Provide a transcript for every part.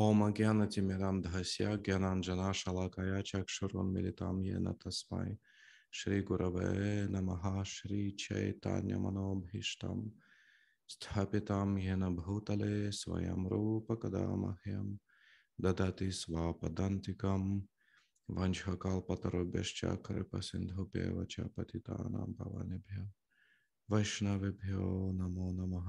ओम अज्ञानतिमिरं धस्य ज्ञानाञ्जनाशलाकया चक्षुरुन् मिलितां येन तस्मै श्रीगुरवे नमः श्रीचैतन्यमनोभीष्टं स्थापितां येन भूतले स्वयं रूपकदा मह्यं ददति स्वापदान्तिकं वंशकल्पतरुभ्यश्च कृपसिन्धुभ्येव च पतितानां भवानेभ्यः वैष्णवेभ्यो नमो नमः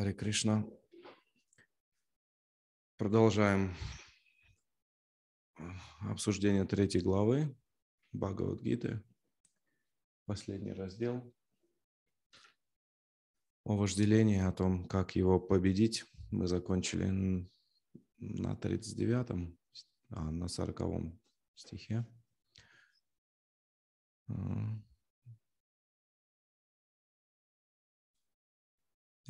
Харе Кришна. Продолжаем э, обсуждение третьей главы Бхагавадгиты, последний раздел о вожделении, о том, как его победить. Мы закончили на 39-м, а на 40 стихе. Э,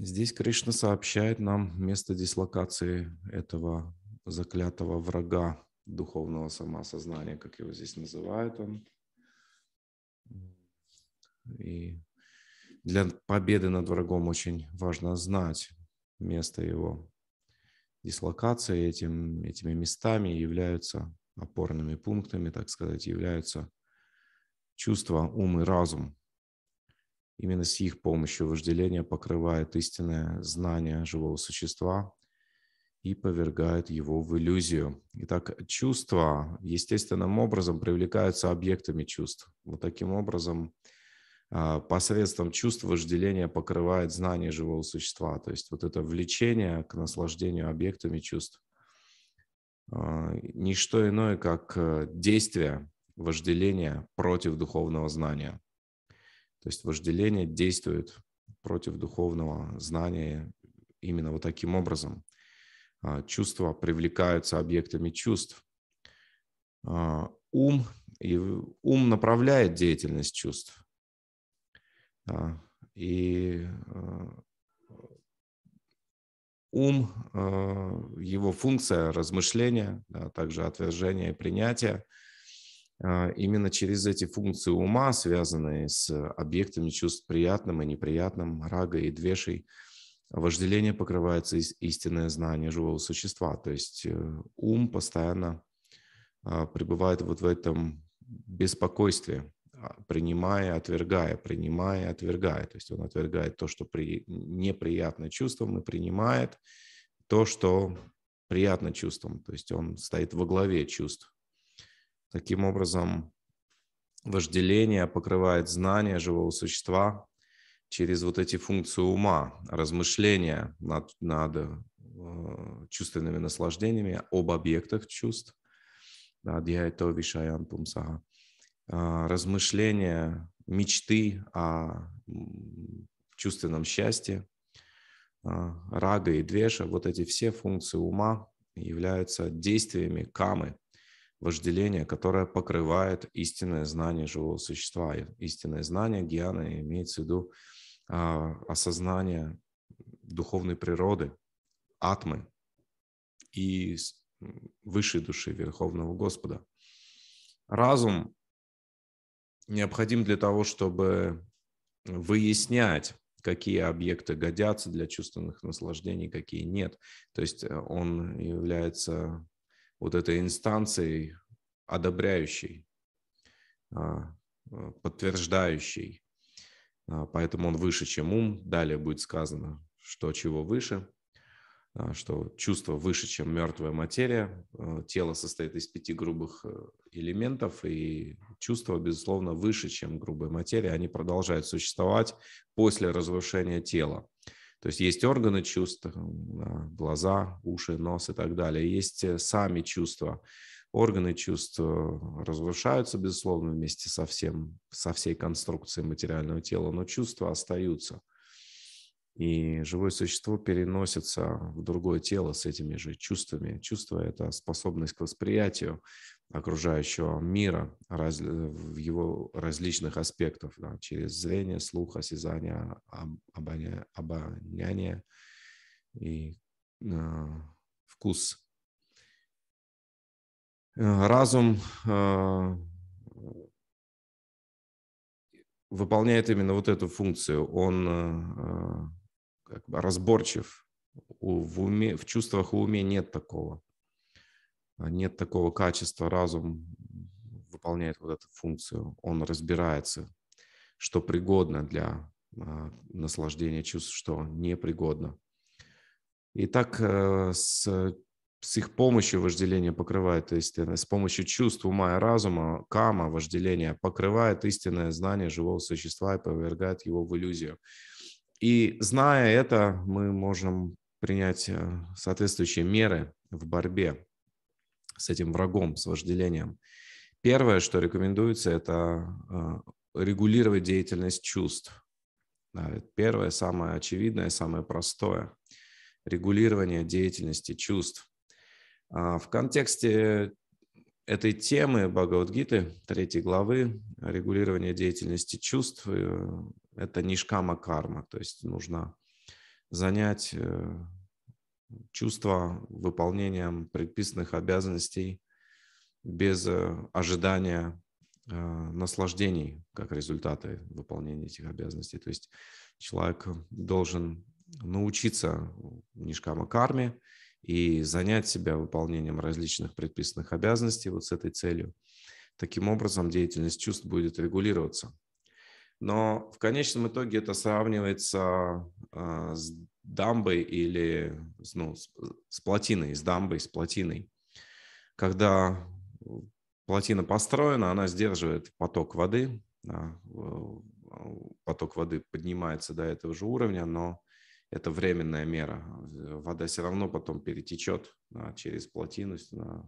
Здесь Кришна сообщает нам место дислокации этого заклятого врага духовного самосознания, как его здесь называет он. И для победы над врагом очень важно знать место его дислокации. Этим, этими местами являются опорными пунктами, так сказать, являются чувства, ум и разум – Именно с их помощью вожделение покрывает истинное знание живого существа и повергает его в иллюзию. Итак, чувства естественным образом привлекаются объектами чувств. Вот таким образом а, посредством чувств вожделение покрывает знание живого существа. То есть вот это влечение к наслаждению объектами чувств. А, ничто иное, как э, действие вожделения против духовного знания – то есть вожделение действует против духовного знания именно вот таким образом. А, чувства привлекаются объектами чувств. А, ум, и ум направляет деятельность чувств. А, и ум, его функция размышления, также отвержение и принятие – а, именно через эти функции ума, связанные с объектами чувств приятным и неприятным, рага и двешей, вожделение покрывается истинное знание живого существа. То есть э, ум постоянно а, пребывает вот в этом беспокойстве, а, принимая, отвергая, принимая, отвергая. То есть он отвергает то, что при... неприятно чувством, и принимает то, что приятно чувством. То есть он стоит во главе чувств. Таким образом, вожделение покрывает знания живого существа через вот эти функции ума, размышления над, над э, чувственными наслаждениями об объектах чувств, да адьяйто вишаян пумсаха, а, размышления, мечты о чувственном счастье, а, рага и двеша, вот эти все функции ума являются действиями камы, вожделение, которое покрывает истинное знание живого существа. Истинное знание гьяна имеется в виду а, осознание духовной природы, атмы и высшей души Верховного Господа. Разум необходим для того, чтобы выяснять, какие объекты годятся для чувственных наслаждений, какие нет. То есть э, он является вот этой инстанцией, одобряющей, а, э, подтверждающей. А, поэтому он выше, чем ум. Далее будет сказано, что чего выше, а, что чувство выше, чем мертвая материя. Э, тело состоит из пяти грубых э, элементов, и чувство безусловно, выше, чем грубая материя. Они продолжают существовать после разрушения тела. То есть есть органы чувств, глаза, уши, нос и так далее. Есть э, сами чувства. Органы чувств э, разрушаются, безусловно, вместе со, всем, со всей конструкцией материального тела, но чувства остаются. И живое существо переносится в другое тело с этими же чувствами. Чувство – это способность к восприятию окружающего мира раз, э, в его различных аспектах, да, через зрение, слух, осязание, об, обоняние и э, вкус. Э, разум э, выполняет именно вот эту функцию. Он э, э как бы разборчив. В, уме, в чувствах и уме нет такого. А, нет такого качества, разум выполняет вот эту функцию, он разбирается, что пригодно для а, наслаждения чувств, что непригодно. И так э, с, с их помощью вожделение покрывает истинное, с помощью чувств ума и разума, кама, вожделение покрывает истинное знание живого существа и повергает его в иллюзию. И зная это, мы можем принять э, соответствующие меры в борьбе с этим врагом, с вожделением. Первое, что рекомендуется, это э, регулировать деятельность чувств. первое, самое очевидное, самое простое – регулирование деятельности чувств. А в контексте этой темы Бхагавадгиты, третьей главы, регулирование деятельности чувств э, – это нишкама карма, то есть нужно занять э, чувство выполнением предписанных обязанностей без э, ожидания э, наслаждений как результаты выполнения этих обязанностей. То есть человек должен научиться нишкама карме и занять себя выполнением различных предписанных обязанностей вот с этой целью. Таким образом, деятельность чувств будет регулироваться. Но в конечном итоге это сравнивается э, с дамбой или ну, с, с плотиной, с дамбой, с плотиной. Когда э, плотина построена, она сдерживает поток воды, да, э, поток воды поднимается до этого же уровня, но это временная мера. Э, вода все равно потом перетечет да, через плотину, да,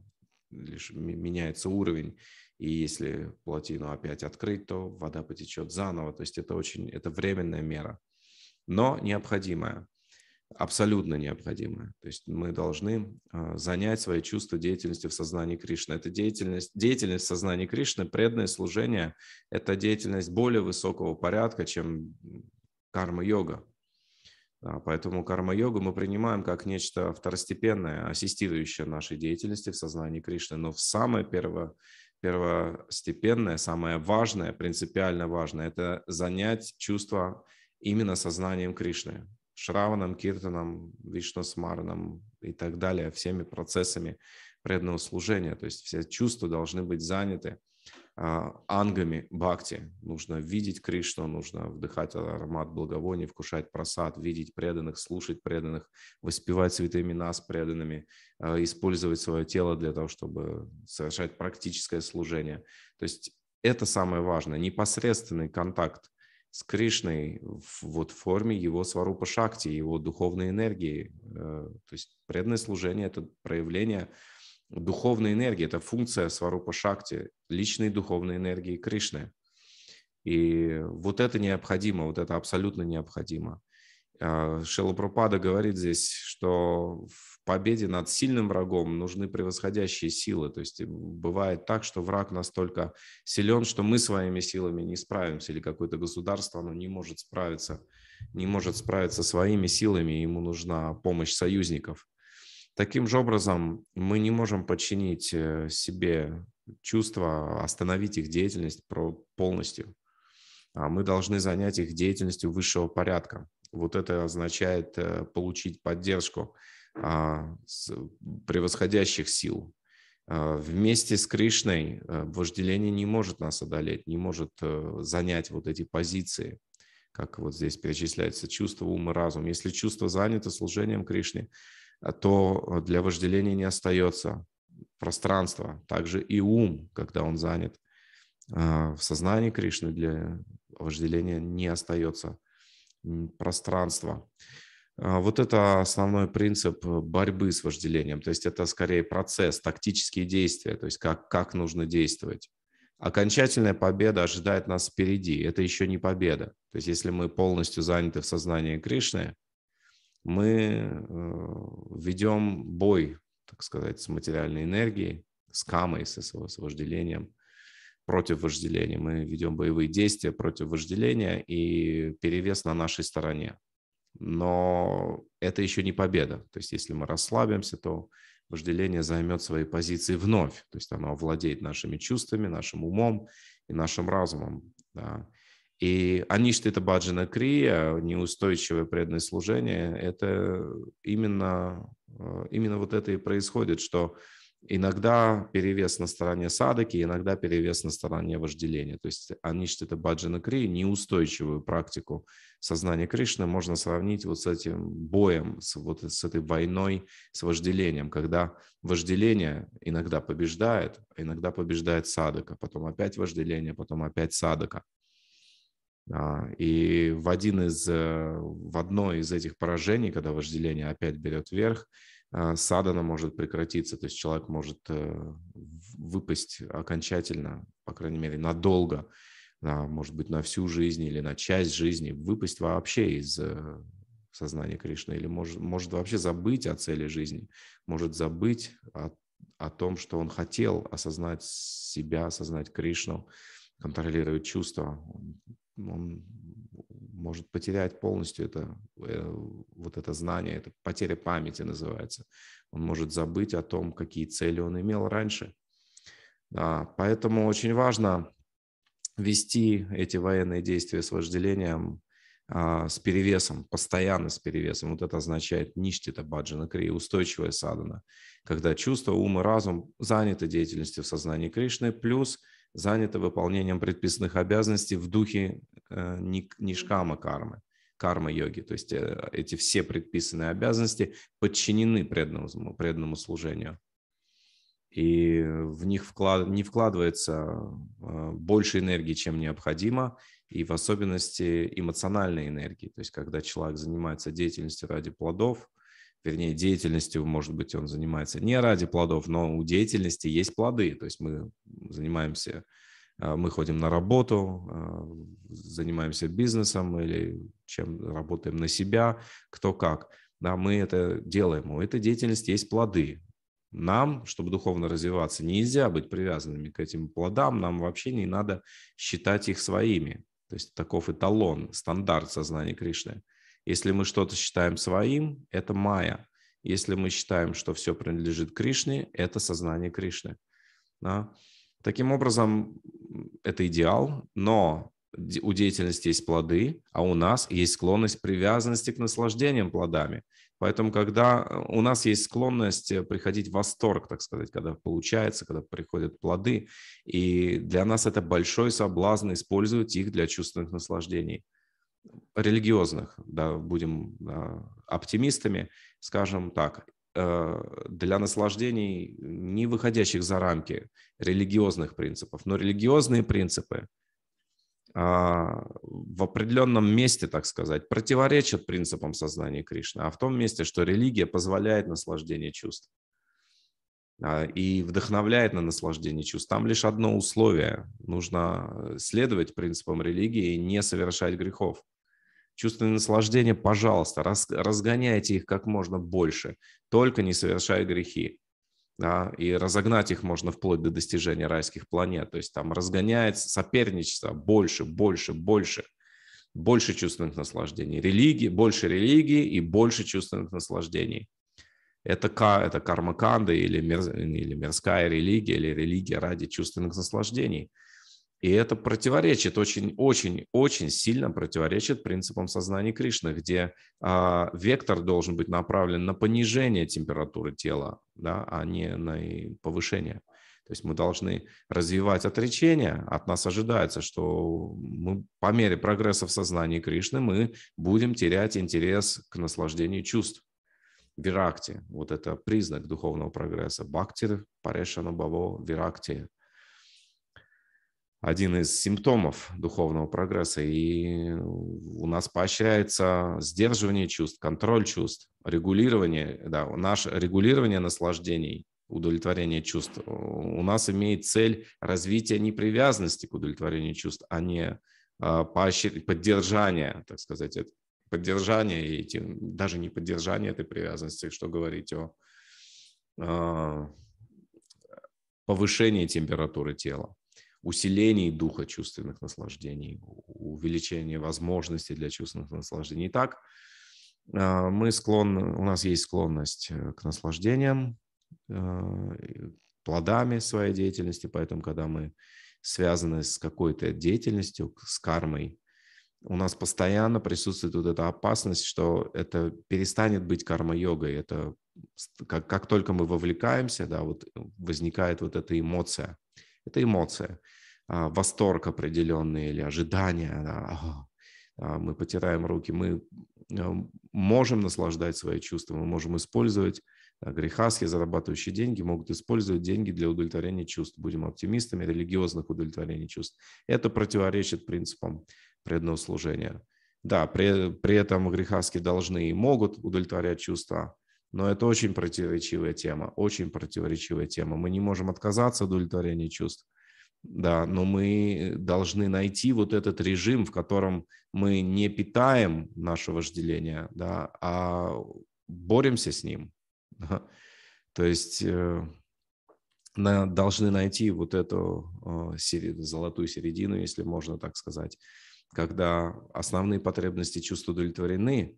лишь меняется уровень. И если плотину опять открыть, то вода потечет заново. То есть это очень это временная мера, но необходимая абсолютно необходимое. То есть мы должны а, занять свои чувства деятельности в сознании Кришны. Это деятельность, деятельность в сознании Кришны, преданное служение – это деятельность более высокого порядка, чем карма-йога. А, поэтому карма-йогу мы принимаем как нечто второстепенное, ассистирующее нашей деятельности в сознании Кришны. Но самое первое, первостепенное, самое важное, принципиально важное – это занять чувство именно сознанием Кришны, Шраваном, Киртаном, Вишнасмараном и так далее, всеми процессами преданного служения. То есть все чувства должны быть заняты а, ангами бхакти. Нужно видеть Кришну, нужно вдыхать аромат благовоний, вкушать просад, видеть преданных, слушать преданных, воспевать святые имена с преданными, а, использовать свое тело для того, чтобы совершать практическое служение. То есть это самое важное, непосредственный контакт с Кришной в вот форме его сварупа шакти, его духовной энергии. Э, то есть преданное служение – это проявление духовной энергии, это функция сварупа шакти, личной духовной энергии Кришны. И вот это необходимо, вот это абсолютно необходимо. А, Шелопропада говорит здесь, что в победе над сильным врагом нужны превосходящие силы. То есть э, бывает так, что враг настолько силен, что мы своими силами не справимся, или какое-то государство оно не может справиться, не может справиться своими силами, ему нужна помощь союзников. Таким же образом, мы не можем подчинить э, себе чувства, остановить их деятельность полностью. А мы должны занять их деятельностью высшего порядка. Вот это означает э, получить поддержку а, превосходящих сил. А, вместе с Кришной э, вожделение не может нас одолеть, не может э, занять вот эти позиции, как вот здесь перечисляется, чувство, ум и разум. Если чувство занято служением Кришне, то для вожделения не остается пространства. Также и ум, когда он занят в сознании Кришны, для вожделения не остается пространства. Вот это основной принцип э, борьбы с вожделением. То есть это скорее процесс, тактические действия, то есть как, как нужно действовать. Окончательная победа ожидает нас впереди. Это еще не победа. То есть если мы полностью заняты в сознании Кришны, мы э, ведем бой, так сказать, с материальной энергией, с камой, с, с вожделением – против вожделения. Мы ведем боевые действия против вожделения, и перевес на нашей стороне. Но это еще не победа. То есть если мы расслабимся, то вожделение займет свои позиции вновь. То есть оно владеет нашими чувствами, нашим умом и нашим разумом. Да. И аништита баджина крия, неустойчивое преданное служение, это именно, э, именно вот это и происходит, что Иногда перевес на стороне садоки, иногда перевес на стороне вожделения. То есть они аништита баджана кри, неустойчивую практику сознания Кришны, можно сравнить вот с этим боем, с, вот с этой войной, с вожделением, когда вожделение иногда побеждает, а иногда побеждает садока, потом опять вожделение, потом опять садока. А, и в, один из, э, в одно из этих поражений, когда вожделение опять берет верх, Э, Садана может прекратиться, то есть человек может э, выпасть окончательно, по крайней мере, надолго, может быть, на всю жизнь или на часть жизни, выпасть вообще из э, сознания Кришны, или может, может вообще забыть о цели жизни, может забыть о, о том, что он хотел осознать себя, осознать Кришну, контролировать чувства. Он, он может потерять полностью это, э, вот это знание, это потеря памяти называется. Он может забыть о том, какие цели он имел раньше. Да, поэтому очень важно вести эти военные действия с вожделением, а, с перевесом, постоянно с перевесом. Вот это означает ништита баджана кри, устойчивая садана, когда чувство, ум и разум заняты деятельностью в сознании Кришны, плюс – занято выполнением предписанных обязанностей в духе э, нишкама кармы, кармы йоги То есть э, эти все предписанные обязанности подчинены преданному, преданному служению. И в них вклад, не вкладывается э, больше энергии, чем необходимо, и в особенности эмоциональной энергии. То есть когда человек занимается деятельностью ради плодов – вернее, деятельностью, может быть, он занимается не ради плодов, но у деятельности есть плоды. То есть мы занимаемся, а, мы ходим на работу, а, занимаемся бизнесом или чем работаем на себя, кто как. Да, мы это делаем. У этой деятельности есть плоды. Нам, чтобы духовно развиваться, нельзя быть привязанными к этим плодам, нам вообще не надо считать их своими. То есть таков эталон, стандарт сознания Кришны – если мы что-то считаем своим, это майя. Если мы считаем, что все принадлежит Кришне, это сознание Кришны. Да? Таким образом, это идеал, но у деятельности есть плоды, а у нас есть склонность привязанности к наслаждениям плодами. Поэтому, когда э, у нас есть склонность э, приходить в восторг, так сказать, когда получается, когда приходят плоды, и для нас это большой соблазн использовать их для чувственных наслаждений религиозных, да, будем а, оптимистами, скажем так, э, для наслаждений, не выходящих за рамки религиозных принципов. Но религиозные принципы а, в определенном месте, так сказать, противоречат принципам сознания Кришны, а в том месте, что религия позволяет наслаждение чувств а, и вдохновляет на наслаждение чувств. Там лишь одно условие. Нужно следовать принципам религии и не совершать грехов. Чувственные наслаждения, пожалуйста, раз, разгоняйте их как можно больше, только не совершая грехи. Да, и разогнать их можно вплоть до достижения райских планет. То есть там разгоняется соперничество больше, больше, больше. Больше чувственных наслаждений. Религии, больше религии и больше чувственных наслаждений. Это, это кармаканда или, мир, или мирская религия, или религия ради чувственных наслаждений – и это противоречит очень-очень-очень сильно противоречит принципам сознания Кришны, где а, вектор должен быть направлен на понижение температуры тела, да, а не на повышение. То есть мы должны развивать отречение. От нас ожидается, что мы по мере прогресса в сознании Кришны мы будем терять интерес к наслаждению чувств. Виракти – вот это признак духовного прогресса. Бхакти, Парешана Баво, Виракти – один из симптомов духовного прогресса. И у нас поощряется сдерживание чувств, контроль чувств, регулирование, да, наше регулирование наслаждений, удовлетворение чувств. У нас имеет цель развития непривязанности к удовлетворению чувств, а не а, поощр... поддержание, так сказать, поддержание и эти, даже не поддержание этой привязанности, что говорить о а, повышении температуры тела усилений духа чувственных наслаждений, увеличения возможностей для чувственных наслаждений. Итак, а, мы склонны, у нас есть склонность э, к наслаждениям, а, плодами своей деятельности, поэтому, когда мы связаны с какой-то деятельностью, с кармой, у нас постоянно присутствует вот эта опасность, что это перестанет быть карма-йогой. Это как, как только мы вовлекаемся, да, вот э, возникает вот эта эмоция, это эмоция, а, восторг определенный или ожидание. А, мы потираем руки, мы можем наслаждать свои чувства, мы можем использовать а, грехасхи, зарабатывающие деньги, могут использовать деньги для удовлетворения чувств. Будем оптимистами, религиозных удовлетворений чувств. Это противоречит принципам преданного служения. Да, при, при этом грехаски должны и могут удовлетворять чувства, но это очень противоречивая тема, очень противоречивая тема. Мы не можем отказаться от удовлетворения чувств, да, но мы должны найти вот этот режим, в котором мы не питаем наше вожделение, да, а боремся с ним. Да. То есть э, должны найти вот эту э, серед, золотую середину, если можно так сказать, когда основные потребности чувств удовлетворены,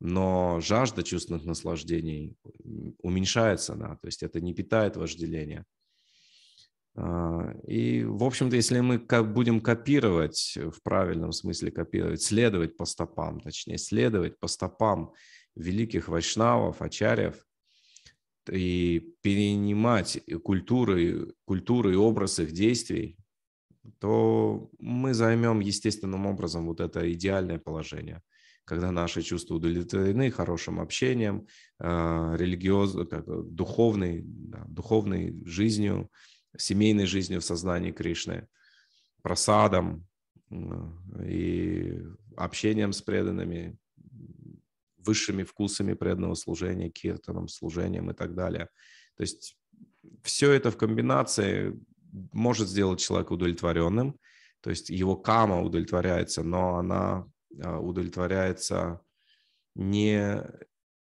но жажда чувственных наслаждений уменьшается да, то есть это не питает вожделение. А, и, в общем-то, если мы будем копировать, э, в правильном смысле копировать, следовать по стопам, точнее, следовать по стопам великих вайшнавов, ачарьев, и перенимать культуры, культуры и образ их действий, то мы займем естественным образом вот это идеальное положение когда наши чувства удовлетворены хорошим общением, э, религиоз, духовной, духовной жизнью, семейной жизнью в сознании Кришны, просадом и общением с преданными, высшими вкусами преданного служения, киртаном, служением и так далее. То есть все это в комбинации может сделать человека удовлетворенным, то есть его кама удовлетворяется, но она а, удовлетворяется не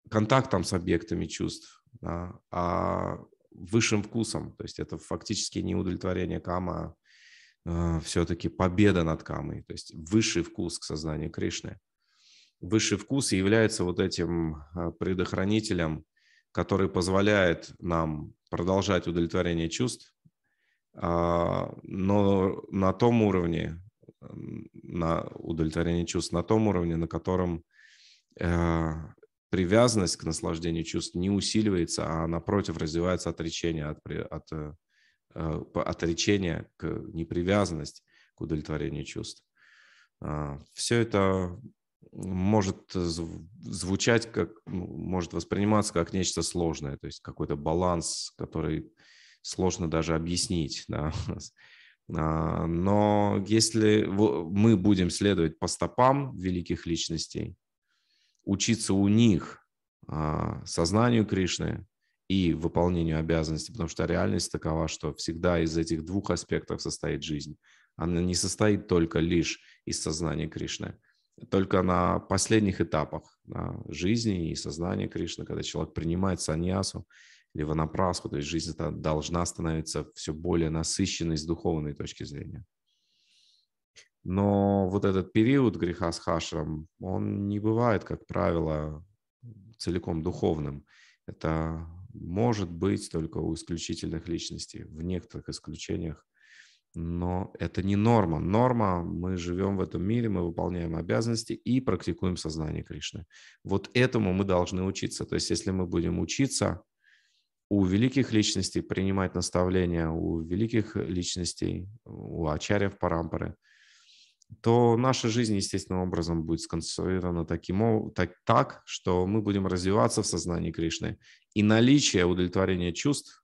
контактом с объектами чувств, да, а высшим вкусом. То есть это фактически не удовлетворение кама, а все-таки победа над камой, то есть высший вкус к сознанию Кришны. Высший вкус является вот этим а, предохранителем, который позволяет нам продолжать удовлетворение чувств, а, но на том уровне, на удовлетворение чувств на том уровне, на котором э, привязанность к наслаждению чувств не усиливается, а напротив развивается отречение от, от, э, э, отречение к непривязанности, к удовлетворению чувств. А, Все это может звучать как, ну, может восприниматься как нечто сложное, то есть какой-то баланс, который сложно даже объяснить. Да? А, но если мы будем следовать по стопам великих личностей, учиться у них а, сознанию Кришны и выполнению обязанностей, потому что реальность такова, что всегда из этих двух аспектов состоит жизнь. Она не состоит только лишь из сознания Кришны. Только на последних этапах жизни и сознания Кришны, когда человек принимает саньясу, или понапрасну. То есть жизнь должна становиться все более насыщенной с духовной точки зрения. Но вот этот период греха с хашером, он не бывает, как правило, целиком духовным. Это может быть только у исключительных личностей, в некоторых исключениях. Но это не норма. Норма, мы живем в этом мире, мы выполняем обязанности и практикуем сознание Кришны. Вот этому мы должны учиться. То есть если мы будем учиться у великих личностей принимать наставления, у великих личностей, у ачарьев парампары, то наша жизнь естественным образом будет сконцентрирована таким, так, так, что мы будем развиваться в сознании Кришны. И наличие удовлетворения чувств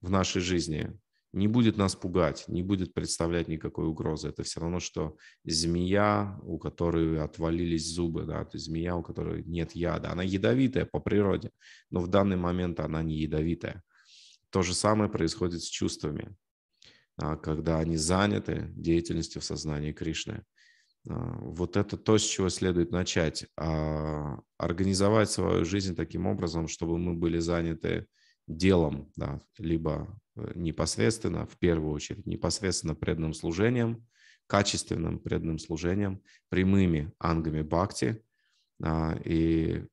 в нашей жизни не будет нас пугать, не будет представлять никакой угрозы. Это все равно, что змея, у которой отвалились зубы, да, то есть змея, у которой нет яда. Она ядовитая по природе, но в данный момент она не ядовитая. То же самое происходит с чувствами, а, когда они заняты деятельностью в сознании Кришны. А, вот это то, с чего следует начать. А, организовать свою жизнь таким образом, чтобы мы были заняты делом, да, либо Э, непосредственно, в первую очередь, непосредственно преданным служением, качественным преданным служением, прямыми ангами бхакти. А, и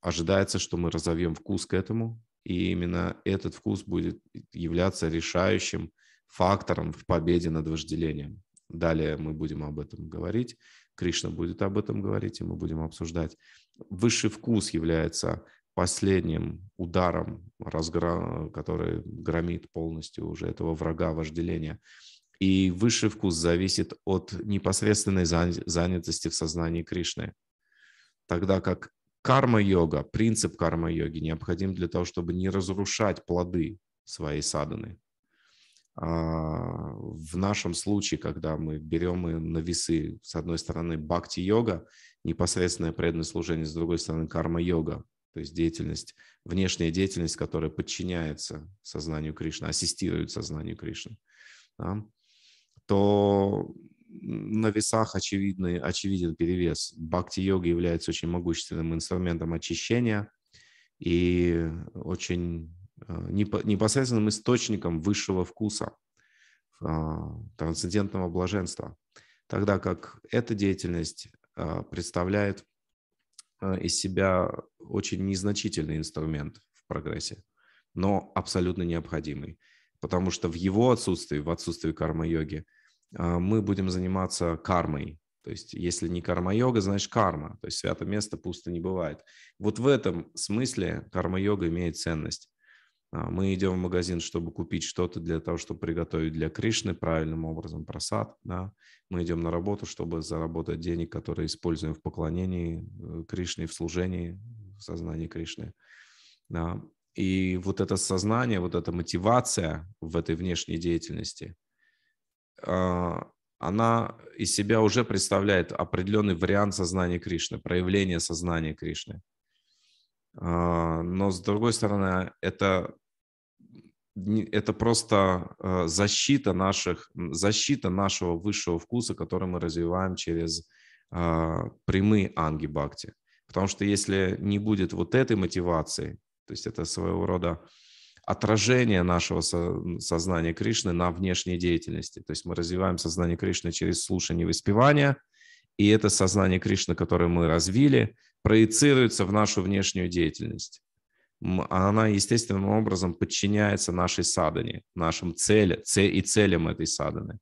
ожидается, что мы разовьем вкус к этому, и именно этот вкус будет являться решающим фактором в победе над вожделением. Далее мы будем об этом говорить, Кришна будет об этом говорить, и мы будем обсуждать. Высший вкус является последним ударом, разгра... который громит полностью уже этого врага вожделения. И высший вкус зависит от непосредственной занятости в сознании Кришны. Тогда как карма-йога, принцип карма-йоги необходим для того, чтобы не разрушать плоды своей саданы. А в нашем случае, когда мы берем и на весы, с одной стороны, бхакти-йога, непосредственное преданное служение, с другой стороны, карма-йога, то есть деятельность, внешняя деятельность, которая подчиняется сознанию Кришны, ассистирует сознанию Кришны, да, то на весах очевидный, очевиден перевес. Бхакти-йога является очень могущественным инструментом очищения и очень э, непосредственным источником высшего вкуса, э, трансцендентного блаженства. Тогда как эта деятельность э, представляет Э, из себя очень незначительный инструмент в прогрессе, но абсолютно необходимый, потому что в его отсутствии, в отсутствии карма-йоги, э, мы будем заниматься кармой, то есть, если не карма-йога, значит карма. То есть, свято место пусто не бывает. Вот в этом смысле карма-йога имеет ценность. А, мы идем в магазин, чтобы купить что-то для того, чтобы приготовить для Кришны правильным образом просад. Да? Мы идем на работу, чтобы заработать денег, которые используем в поклонении э, Кришне, в служении, в сознании Кришны. Да? И вот это сознание, вот эта мотивация в этой внешней деятельности, а, она из себя уже представляет определенный вариант сознания Кришны, проявление сознания Кришны. А, но с другой стороны, это это просто э, защита наших, защита нашего высшего вкуса, который мы развиваем через э, прямые анги бхакти. Потому что если не будет вот этой мотивации, то есть это своего рода отражение нашего сознания Кришны на внешней деятельности. То есть мы развиваем сознание Кришны через слушание и воспевание, и это сознание Кришны, которое мы развили, проецируется в нашу внешнюю деятельность. А она естественным образом подчиняется нашей садане, нашим цели, и целям этой саданы.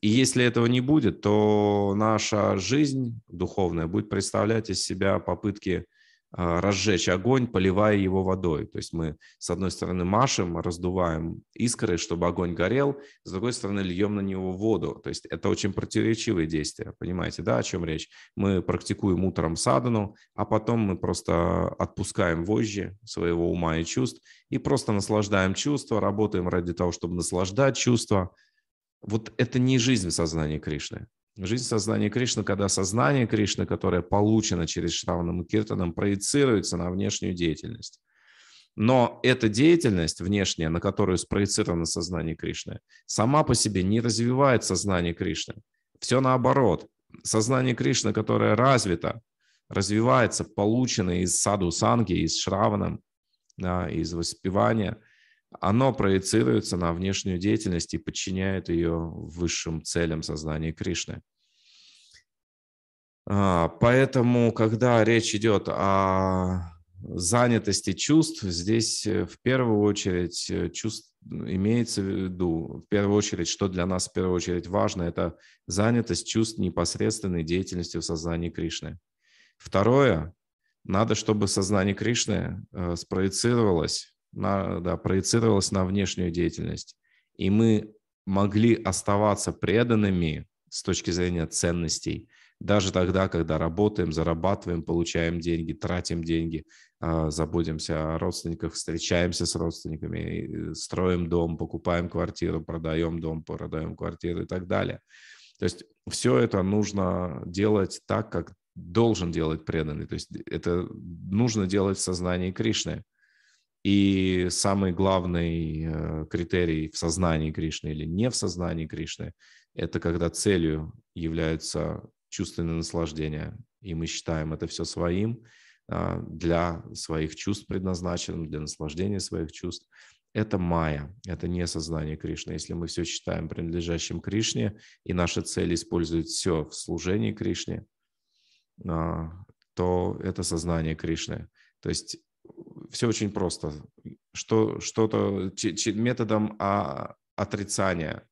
И если этого не будет, то наша жизнь духовная будет представлять из себя попытки а, разжечь огонь, поливая его водой. То есть мы, с одной стороны, машем, раздуваем искры, чтобы огонь горел, с другой стороны, льем на него воду. То есть это очень противоречивые действия, понимаете, да, о чем речь? Мы практикуем утром садану, а потом мы просто отпускаем вожжи своего ума и чувств и просто наслаждаем чувства, работаем ради того, чтобы наслаждать чувства. Вот это не жизнь в сознании Кришны. Жизнь сознания Кришны, когда сознание Кришны, которое получено через Шраванам и Киртанам, проецируется на внешнюю деятельность. Но эта деятельность внешняя, на которую спроецировано сознание Кришны, сама по себе не развивает сознание Кришны. Все наоборот. Сознание Кришны, которое развито, развивается, получено из саду санги, из шраваном, да, из воспевания – оно проецируется на внешнюю деятельность и подчиняет ее высшим целям сознания Кришны. А, поэтому, когда речь идет о занятости чувств, здесь э, в первую очередь э, чувств, э, имеется в виду, в первую очередь, что для нас в первую очередь важно, это занятость чувств непосредственной деятельностью в сознании Кришны. Второе, надо, чтобы сознание Кришны спроецировалось на, да, проецировалось на внешнюю деятельность. И мы могли оставаться преданными с точки зрения ценностей, даже тогда, когда работаем, зарабатываем, получаем деньги, тратим деньги, а, заботимся о родственниках, встречаемся с родственниками, э, строим дом, покупаем квартиру, продаем дом, продаем квартиру и так далее. То есть все это нужно делать так, как должен делать преданный. То есть это нужно делать в сознании Кришны. И самый главный э, критерий в сознании Кришны или не в сознании Кришны – это когда целью являются чувственные наслаждения, и мы считаем это все своим, а, для своих чувств предназначенным, для наслаждения своих чувств. Это майя, это не сознание Кришны. Если мы все считаем принадлежащим Кришне, и наша цель использует все в служении Кришне, а, то это сознание Кришны. То есть все очень просто. Что, что-то методом а, отрицания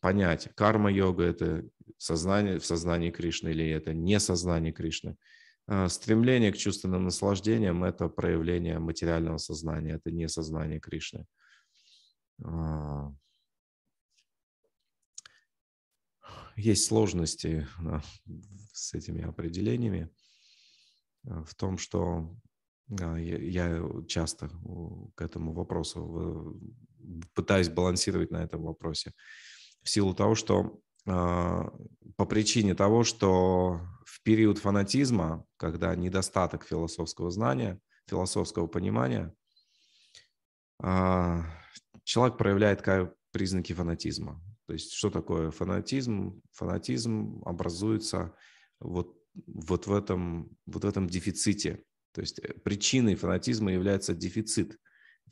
понять, карма-йога – это сознание, в сознании Кришны или это не сознание Кришны. А, стремление к чувственным наслаждениям – это проявление материального сознания, это не сознание Кришны. А, есть сложности а, с этими определениями в том, что а, я, я часто к этому вопросу пытаюсь балансировать на этом вопросе. В силу того, что а, по причине того, что в период фанатизма, когда недостаток философского знания, философского понимания, а, человек проявляет признаки фанатизма. То есть что такое фанатизм? Фанатизм образуется вот, вот, в, этом, вот в этом дефиците то есть э, причиной фанатизма является дефицит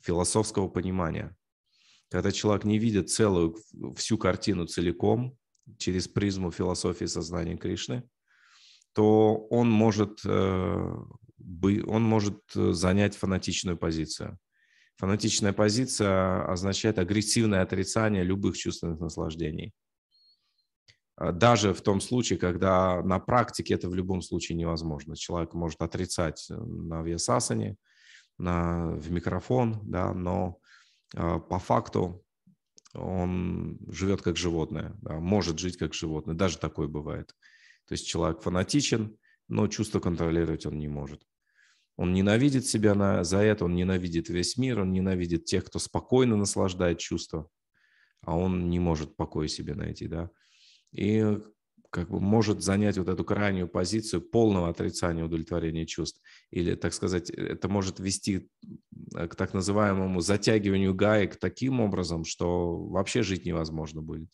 философского понимания. Когда человек не видит целую, всю картину целиком через призму философии сознания Кришны, то он может, э, он может э, занять фанатичную позицию. Фанатичная позиция означает агрессивное отрицание любых чувственных наслаждений – а, даже в том случае, когда на практике это в любом случае невозможно. Человек может отрицать э, на весасане, на, в микрофон, да, но а, по факту он живет как животное, да, может жить как животное, даже такое бывает. То есть человек фанатичен, но чувство контролировать он не может. Он ненавидит себя на, за это, он ненавидит весь мир, он ненавидит тех, кто спокойно наслаждает чувство, а он не может покоя себе найти, да и э, как бы может занять вот эту крайнюю позицию полного отрицания удовлетворения чувств. Или, так сказать, это может вести э, к так называемому затягиванию гаек таким образом, что вообще жить невозможно будет.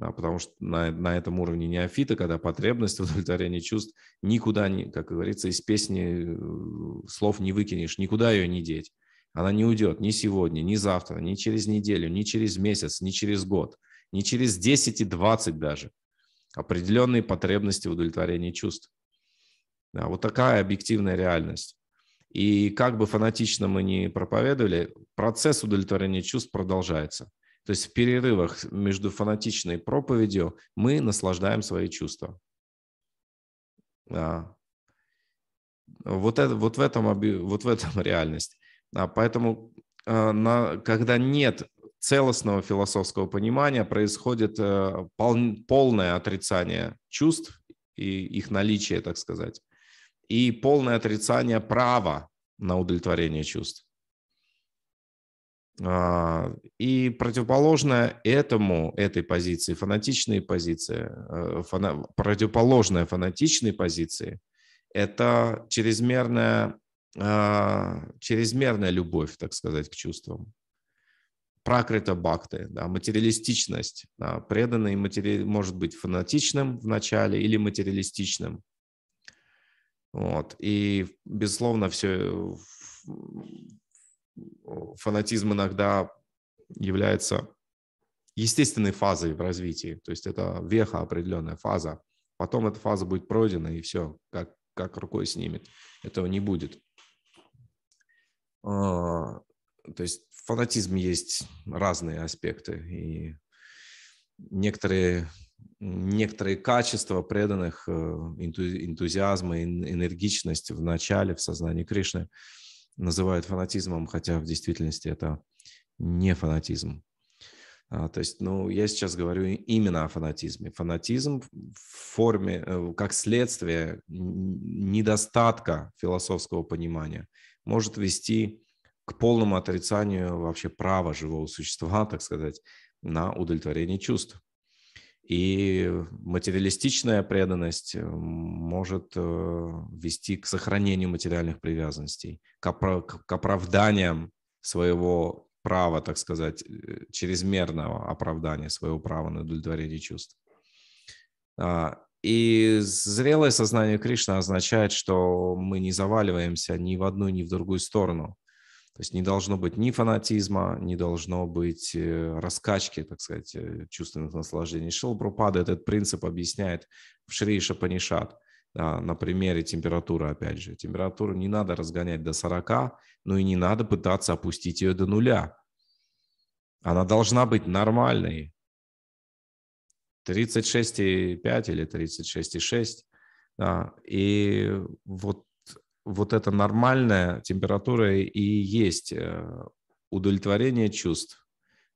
а потому что на, на этом уровне неофита, когда потребность в удовлетворении чувств никуда, не, как говорится, из песни э, слов не выкинешь, никуда ее не деть. Она не уйдет ни сегодня, ни завтра, ни через неделю, ни через месяц, ни через год – не через 10 и 20 даже. Определенные потребности удовлетворения чувств. Да, вот такая объективная реальность. И как бы фанатично мы ни проповедовали, процесс удовлетворения чувств продолжается. То есть в перерывах между фанатичной проповедью мы наслаждаем свои чувства. Да. Вот, это, вот, в этом, вот в этом реальность. Да, поэтому, э, на, когда нет целостного философского понимания происходит э, полное отрицание чувств и их наличие, так сказать, и полное отрицание права на удовлетворение чувств. А, и противоположное этому, этой позиции, фанатичные позиции, э, фана, противоположная фанатичной позиции – это чрезмерная, а, чрезмерная любовь, так сказать, к чувствам пракрита бхакты, да, материалистичность. Да, преданный матери... может быть фанатичным в начале или материалистичным. Вот. И, безусловно, все э, фанатизм иногда является естественной фазой в развитии. То есть это веха, определенная фаза. Потом эта фаза будет пройдена, и все, как, как рукой снимет. Этого не будет. А, то есть фанатизме есть разные аспекты, и некоторые, некоторые качества преданных, э, энтузиазма, энергичность в начале, в сознании Кришны называют фанатизмом, хотя в действительности это не фанатизм. А, то есть, ну, я сейчас говорю именно о фанатизме. Фанатизм в форме, э, как следствие недостатка философского понимания, может вести к полному отрицанию вообще права живого существа, так сказать, на удовлетворение чувств. И материалистичная преданность э, может э, вести к сохранению материальных привязанностей, к, оправ... к оправданиям своего права, так сказать, э, чрезмерного оправдания своего права на удовлетворение чувств. А, и зрелое сознание Кришны означает, что мы не заваливаемся ни в одну, ни в другую сторону. То есть не должно быть ни фанатизма, не должно быть э, раскачки, так сказать, э, чувственных наслаждений. Шилпрапада этот принцип объясняет в Шри Шапанишат да, на примере температуры, опять же. Температуру не надо разгонять до 40, но и не надо пытаться опустить ее до нуля. Она должна быть нормальной. 36,5 или 36,6. Да, и вот вот эта нормальная температура и есть э, удовлетворение чувств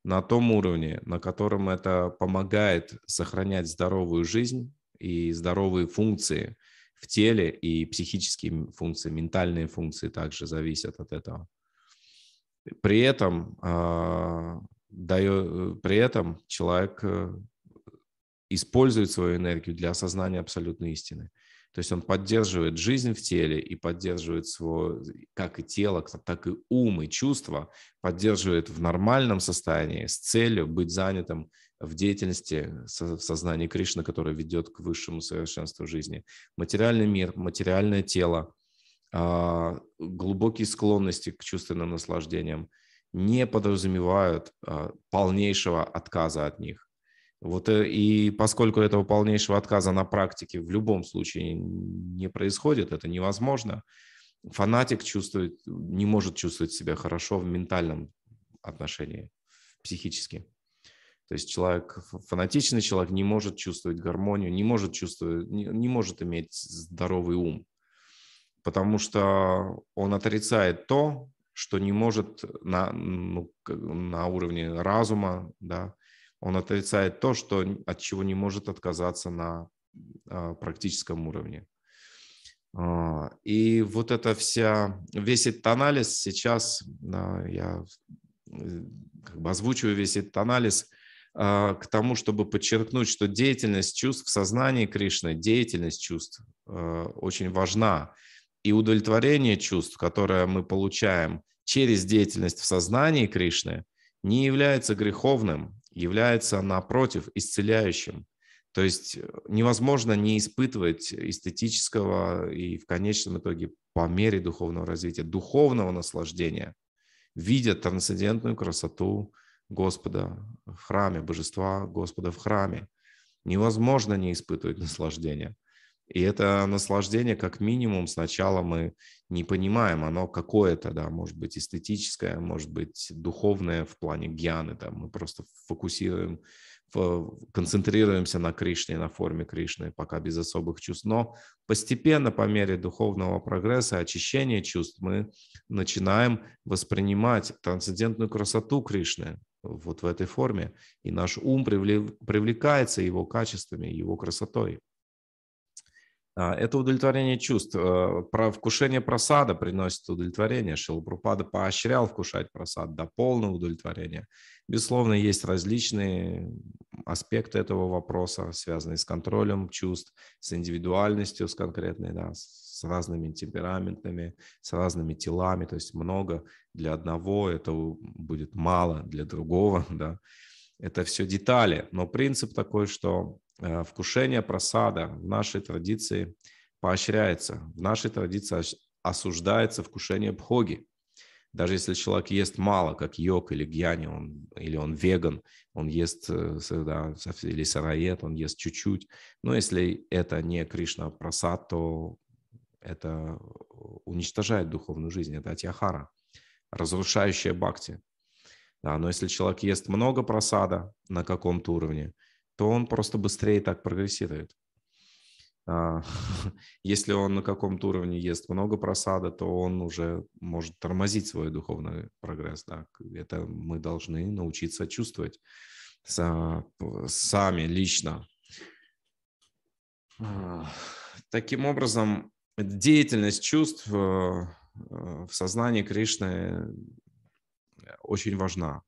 на том уровне, на котором это помогает сохранять здоровую жизнь и здоровые функции в теле, и психические функции, ментальные функции также зависят от этого. При этом, э, даю, э, при этом человек использует свою энергию для осознания абсолютной истины. То есть он поддерживает жизнь в теле и поддерживает свое, как и тело, так и ум и чувства, поддерживает в нормальном состоянии с целью быть занятым в деятельности, в сознании Кришны, которое ведет к высшему совершенству жизни. Материальный мир, материальное тело, а, глубокие склонности к чувственным наслаждениям не подразумевают а, полнейшего отказа от них вот э, и поскольку этого полнейшего отказа на практике в любом случае не происходит, это невозможно, фанатик чувствует, не может чувствовать себя хорошо в ментальном отношении, психически. То есть человек, фанатичный человек не может чувствовать гармонию, не может чувствовать, не, не может иметь здоровый ум, потому что он отрицает то, что не может на, ну, на уровне разума, да, он отрицает то, что, от чего не может отказаться на а, практическом уровне. А, и вот это вся, весь этот анализ сейчас, я э, как бы озвучиваю весь этот анализ а, к тому, чтобы подчеркнуть, что деятельность чувств в сознании Кришны, деятельность чувств э, очень важна. И удовлетворение чувств, которое мы получаем через деятельность в сознании Кришны, не является греховным, является, напротив, исцеляющим. То есть э, невозможно не испытывать эстетического и в конечном итоге по мере духовного развития, духовного наслаждения, видя трансцендентную красоту Господа в храме, божества Господа в храме. Невозможно не испытывать наслаждения – и это наслаждение, как минимум, сначала мы не понимаем, оно какое-то, да, может быть, эстетическое, может быть, духовное в плане гьяны, да, мы просто фокусируем, концентрируемся на Кришне, на форме Кришны, пока без особых чувств. Но постепенно, по мере духовного прогресса, очищения чувств, мы начинаем воспринимать трансцендентную красоту Кришны, вот в этой форме, и наш ум привлекается его качествами, его красотой. А, это удовлетворение чувств. Э, про вкушение просада приносит удовлетворение. Шилапрупада поощрял вкушать просад до полного удовлетворения. Безусловно, есть различные аспекты этого вопроса, связанные с контролем чувств, с индивидуальностью, с конкретной, да, с разными темпераментами, с разными телами. То есть много для одного, это будет мало для другого. Да. Это все детали. Но принцип такой, что Э, вкушение просада в нашей традиции поощряется. В нашей традиции осуждается вкушение бхоги. Даже если человек ест мало, как йог или гьяни, он, или он веган, он ест, э, да, или сыроед, он ест чуть-чуть. Но если это не Кришна просад, то это уничтожает духовную жизнь, это атьяхара, разрушающая бхакти. Да, но если человек ест много просада на каком-то уровне, то он просто быстрее так прогрессирует. А, если он на каком-то уровне ест много просада, то он уже может тормозить свой духовный прогресс. Да? Это мы должны научиться чувствовать сами лично. А, таким образом, деятельность чувств э, э, в сознании Кришны э, очень важна.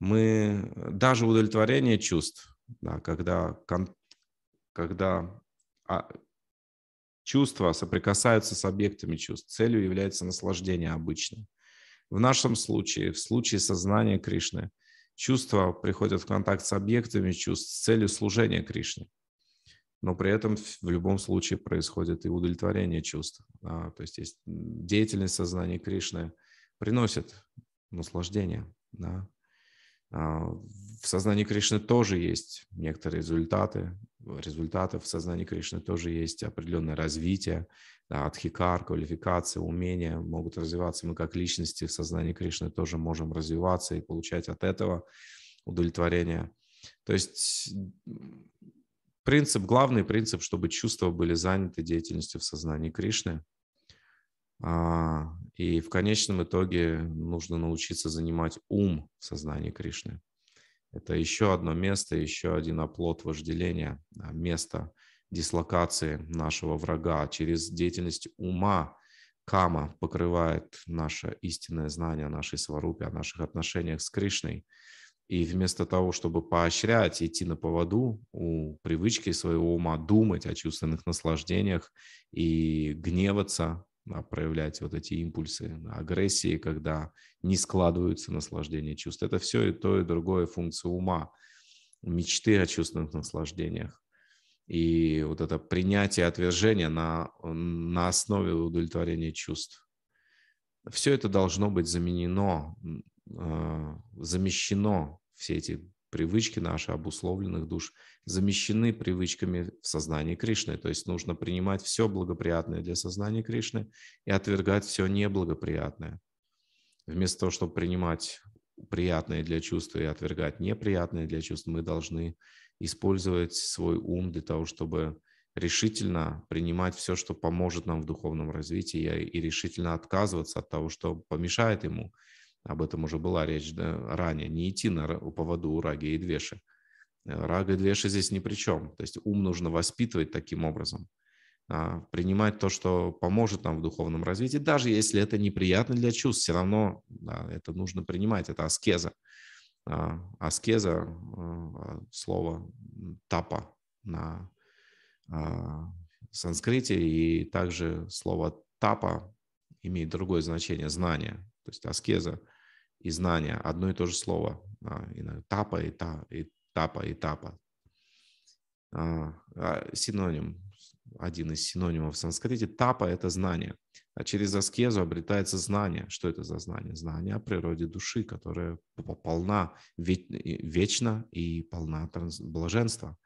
Мы даже удовлетворение чувств да, когда, кон, когда а, чувства соприкасаются с объектами чувств. Целью является наслаждение обычно. В нашем случае, в случае сознания Кришны, чувства приходят в контакт с объектами чувств с целью служения Кришне. Но при этом в любом случае происходит и удовлетворение чувств. Да? То есть, есть деятельность сознания Кришны приносит наслаждение. Да? А, в сознании Кришны тоже есть некоторые результаты, результаты в сознании Кришны тоже есть определенное развитие, да, адхикар, квалификация, умения могут развиваться. Мы как личности в сознании Кришны тоже можем развиваться и получать от этого удовлетворение. То есть принцип, главный принцип, чтобы чувства были заняты деятельностью в сознании Кришны – а, и в конечном итоге нужно научиться занимать ум в сознании Кришны. Это еще одно место, еще один оплот вожделения, а, место дислокации нашего врага. Через деятельность ума кама покрывает наше истинное знание о нашей сварупе, о наших отношениях с Кришной. И вместо того, чтобы поощрять, идти на поводу у привычки своего ума, думать о чувственных наслаждениях и гневаться проявлять вот эти импульсы агрессии, когда не складываются наслаждения чувств. Это все и то, и другое функция ума, мечты о чувственных наслаждениях. И вот это принятие отвержения на, на основе удовлетворения чувств. Все это должно быть заменено, э, замещено, все эти привычки наши обусловленных душ замещены привычками в сознании Кришны. То есть нужно принимать все благоприятное для сознания Кришны и отвергать все неблагоприятное. Вместо того, чтобы принимать приятное для чувств и отвергать неприятное для чувств, мы должны использовать свой ум для того, чтобы решительно принимать все, что поможет нам в духовном развитии, и решительно отказываться от того, что помешает ему об этом уже была речь да, ранее, не идти на поводу у раги и двеши. Э, рага и двеши здесь ни при чем. То есть ум нужно воспитывать таким образом. А, принимать то, что поможет нам в духовном развитии, даже если это неприятно для чувств, все равно да, это нужно принимать, это аскеза. А, аскеза, а, слово тапа на санскрите, и также слово тапа имеет другое значение, знание. То есть аскеза и знание – одно и то же слово. А, тапа и та, и тапа, и тапа. А, а, синоним, один из синонимов в санскрите. Тапа – это знание. А через аскезу обретается знание. Что это за знание? Знание о природе души, которая полна вечно и полна блаженства.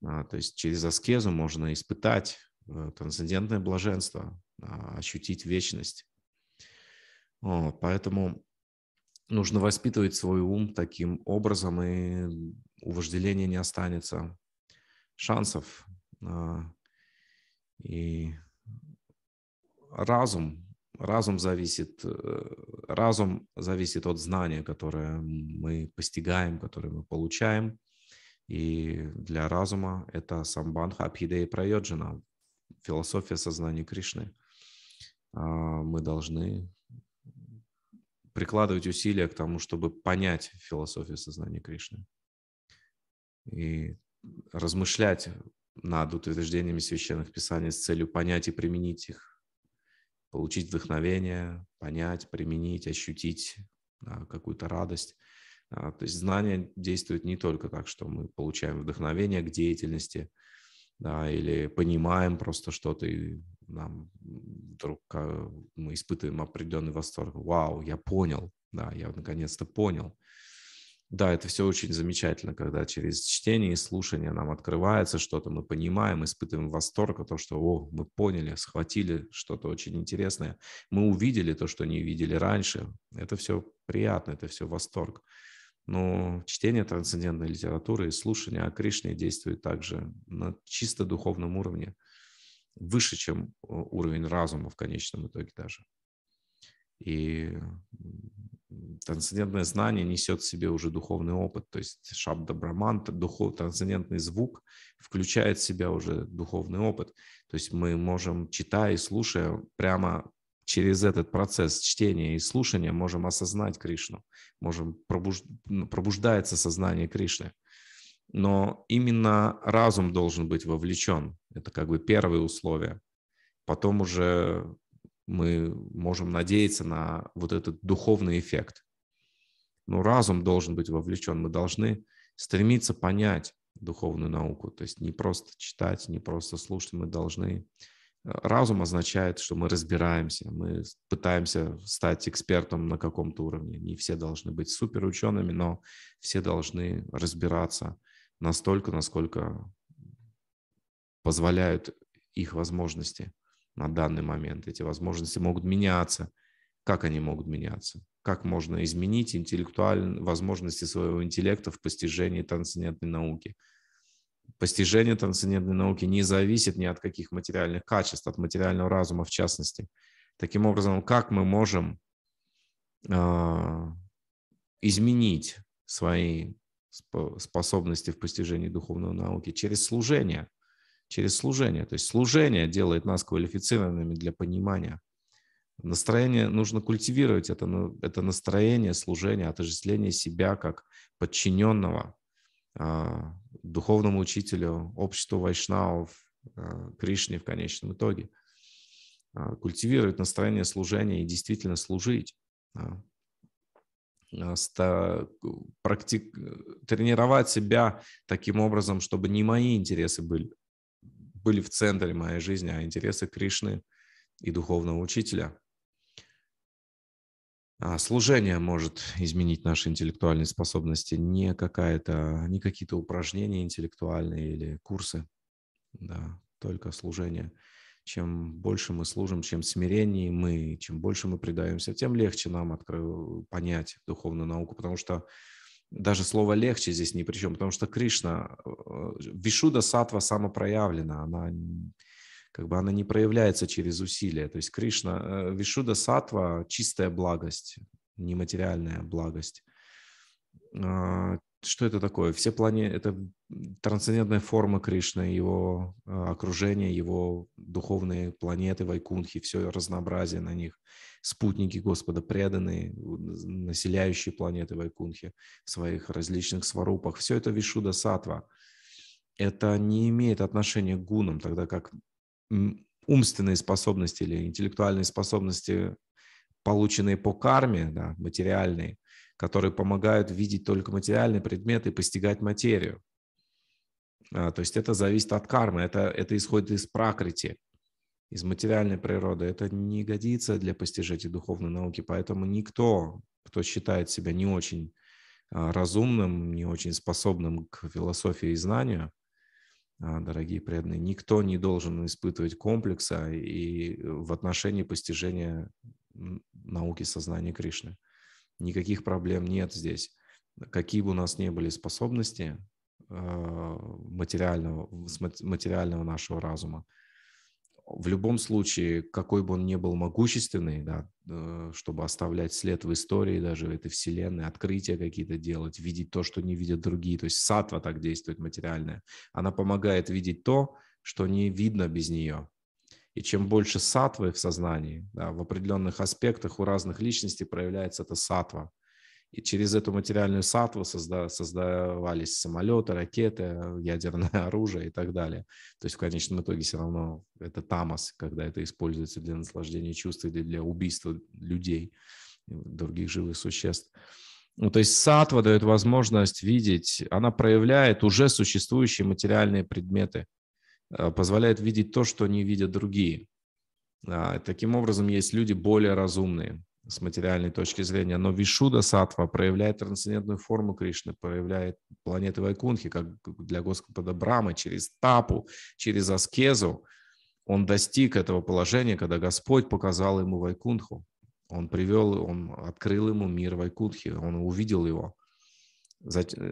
То есть через аскезу можно испытать э, трансцендентное блаженство, ощутить вечность. Вот, поэтому нужно воспитывать свой ум таким образом, и у вожделения не останется шансов. А, и разум, разум зависит, э, разум зависит от знания, которое мы постигаем, которое мы получаем. И для разума это самбанха, абхида и прайоджана, философия сознания Кришны. А, мы должны прикладывать усилия к тому, чтобы понять философию сознания Кришны и размышлять над утверждениями священных писаний с целью понять и применить их, получить вдохновение, понять, применить, ощутить да, какую-то радость. Да, то есть знание действует не только так, что мы получаем вдохновение к деятельности, да, или понимаем просто что-то и нам вдруг э, мы испытываем определенный восторг. Вау, я понял, да, я наконец-то понял. Да, это все очень замечательно, когда через чтение и слушание нам открывается что-то, мы понимаем, испытываем восторг от того, что о, мы поняли, схватили что-то очень интересное, мы увидели то, что не видели раньше. Это все приятно, это все восторг. Но чтение трансцендентной литературы и слушание о Кришне действует также на чисто духовном уровне – выше, чем э, уровень разума в конечном итоге даже. И трансцендентное знание несет в себе уже духовный опыт, то есть шабда браман, духов, трансцендентный звук включает в себя уже духовный опыт. То есть мы можем, читая и слушая, прямо через этот процесс чтения и слушания можем осознать Кришну, можем пробуж... пробуждается сознание Кришны но именно разум должен быть вовлечен. Это как бы первое условие. Потом уже мы можем надеяться на вот этот духовный эффект. Но разум должен быть вовлечен. Мы должны стремиться понять духовную науку. То есть не просто читать, не просто слушать. Мы должны... Э, разум означает, что мы разбираемся, мы пытаемся стать экспертом на каком-то уровне. Не все должны быть суперучеными, но все должны разбираться настолько, насколько позволяют их возможности на данный момент. Эти возможности могут меняться. Как они могут меняться? Как можно изменить интеллектуальные возможности своего интеллекта в постижении трансцендентной науки? Постижение трансцендентной науки не зависит ни от каких материальных качеств, от материального разума в частности. Таким образом, как мы можем э, изменить свои способности в постижении духовного науки через служение. Через служение. То есть служение делает нас квалифицированными для понимания. Настроение нужно культивировать. Это, это настроение служения, отождествление себя как подчиненного э, духовному учителю, обществу вайшнавов, э, Кришне в конечном итоге. Э, культивировать настроение служения и действительно служить. Да. Э, практик тренировать себя таким образом, чтобы не мои интересы были, были в центре моей жизни, а интересы Кришны и духовного учителя. А служение может изменить наши интеллектуальные способности, не, какая-то, не какие-то упражнения интеллектуальные или курсы, да, только служение чем больше мы служим, чем смирение мы, чем больше мы предаемся, тем легче нам откры... понять духовную науку, потому что даже слово «легче» здесь ни при чем, потому что Кришна, э, э, Вишуда Сатва самопроявлена, она как бы она не проявляется через усилия. То есть Кришна, э, Вишуда Сатва – чистая благость, нематериальная благость. А, что это такое? Все плане это трансцендентная форма Кришны, его э, окружение, его духовные планеты, вайкунхи, все разнообразие на них, спутники Господа преданные, населяющие планеты вайкунхи в своих различных сварупах. Все это Вишуда Сатва. Это не имеет отношения к гунам, тогда как умственные способности или интеллектуальные способности, полученные по карме, да, материальные – которые помогают видеть только материальные предметы и постигать материю. А, то есть это зависит от кармы, это, это исходит из пракрити, из материальной природы. Это не годится для постижения духовной науки, поэтому никто, кто считает себя не очень а, разумным, не очень способным к философии и знанию, а, дорогие преданные, никто не должен испытывать комплекса и в отношении постижения науки сознания Кришны никаких проблем нет здесь. Какие бы у нас ни были способности э, материального, материального нашего разума, в любом случае, какой бы он ни был могущественный, да, э, чтобы оставлять след в истории даже в этой вселенной, открытия какие-то делать, видеть то, что не видят другие. То есть сатва так действует материальная. Она помогает видеть то, что не видно без нее. И чем больше сатвы в сознании, да, в определенных аспектах у разных личностей проявляется эта сатва. И через эту материальную сатву созда- создавались самолеты, ракеты, ядерное оружие и так далее. То есть в конечном итоге все равно это тамас, когда это используется для наслаждения чувств или для убийства людей, других живых существ. Ну, то есть сатва дает возможность видеть, она проявляет уже существующие материальные предметы – Э, позволяет видеть то, что не видят другие. А, таким образом, есть люди более разумные с материальной точки зрения, но Вишуда Сатва проявляет трансцендентную форму Кришны, проявляет планеты Вайкунхи, как для Господа Брама, через тапу, через аскезу. Он достиг этого положения, когда Господь показал ему Вайкунху. Он привел, он открыл ему мир Вайкунхи, он увидел его.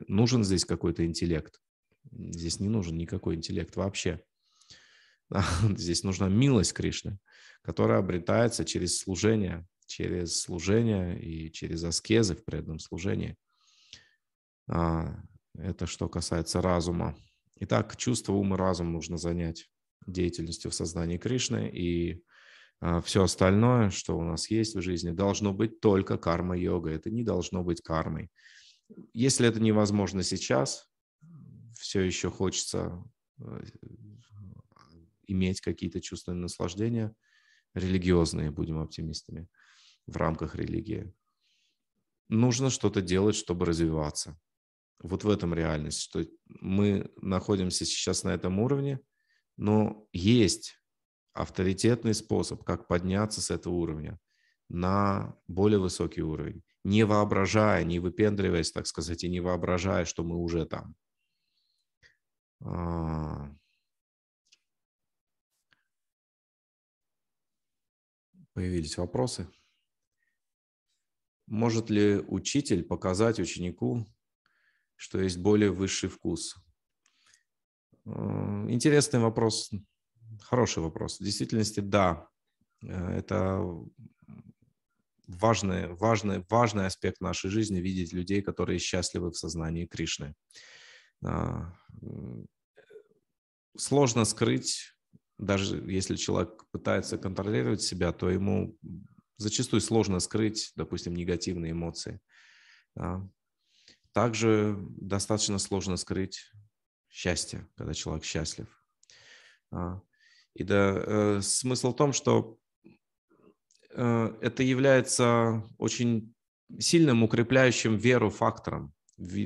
Нужен здесь какой-то интеллект? Здесь не нужен никакой интеллект вообще. Здесь нужна милость Кришны, которая обретается через служение, через служение и через аскезы в преданном служении. А, это что касается разума. Итак, чувство, ум и разум нужно занять деятельностью в сознании Кришны, и а, все остальное, что у нас есть в жизни, должно быть только карма-йога. Это не должно быть кармой. Если это невозможно сейчас, все еще хочется э, иметь какие-то чувственные наслаждения, религиозные, будем оптимистами, в рамках религии. Нужно что-то делать, чтобы развиваться. Вот в этом реальность, что мы находимся сейчас на этом уровне, но есть авторитетный способ, как подняться с этого уровня на более высокий уровень, не воображая, не выпендриваясь, так сказать, и не воображая, что мы уже там. А, Появились вопросы. Может ли учитель показать ученику, что есть более высший вкус? Интересный вопрос, хороший вопрос. В действительности, да, э, это важный, важный, важный аспект нашей жизни – видеть людей, которые счастливы в сознании Кришны. А, сложно скрыть даже если человек пытается контролировать себя, то ему зачастую сложно скрыть, допустим, негативные эмоции. А, также достаточно сложно скрыть счастье, когда человек счастлив. А, и да, э, смысл в том, что э, это является очень сильным укрепляющим веру фактором,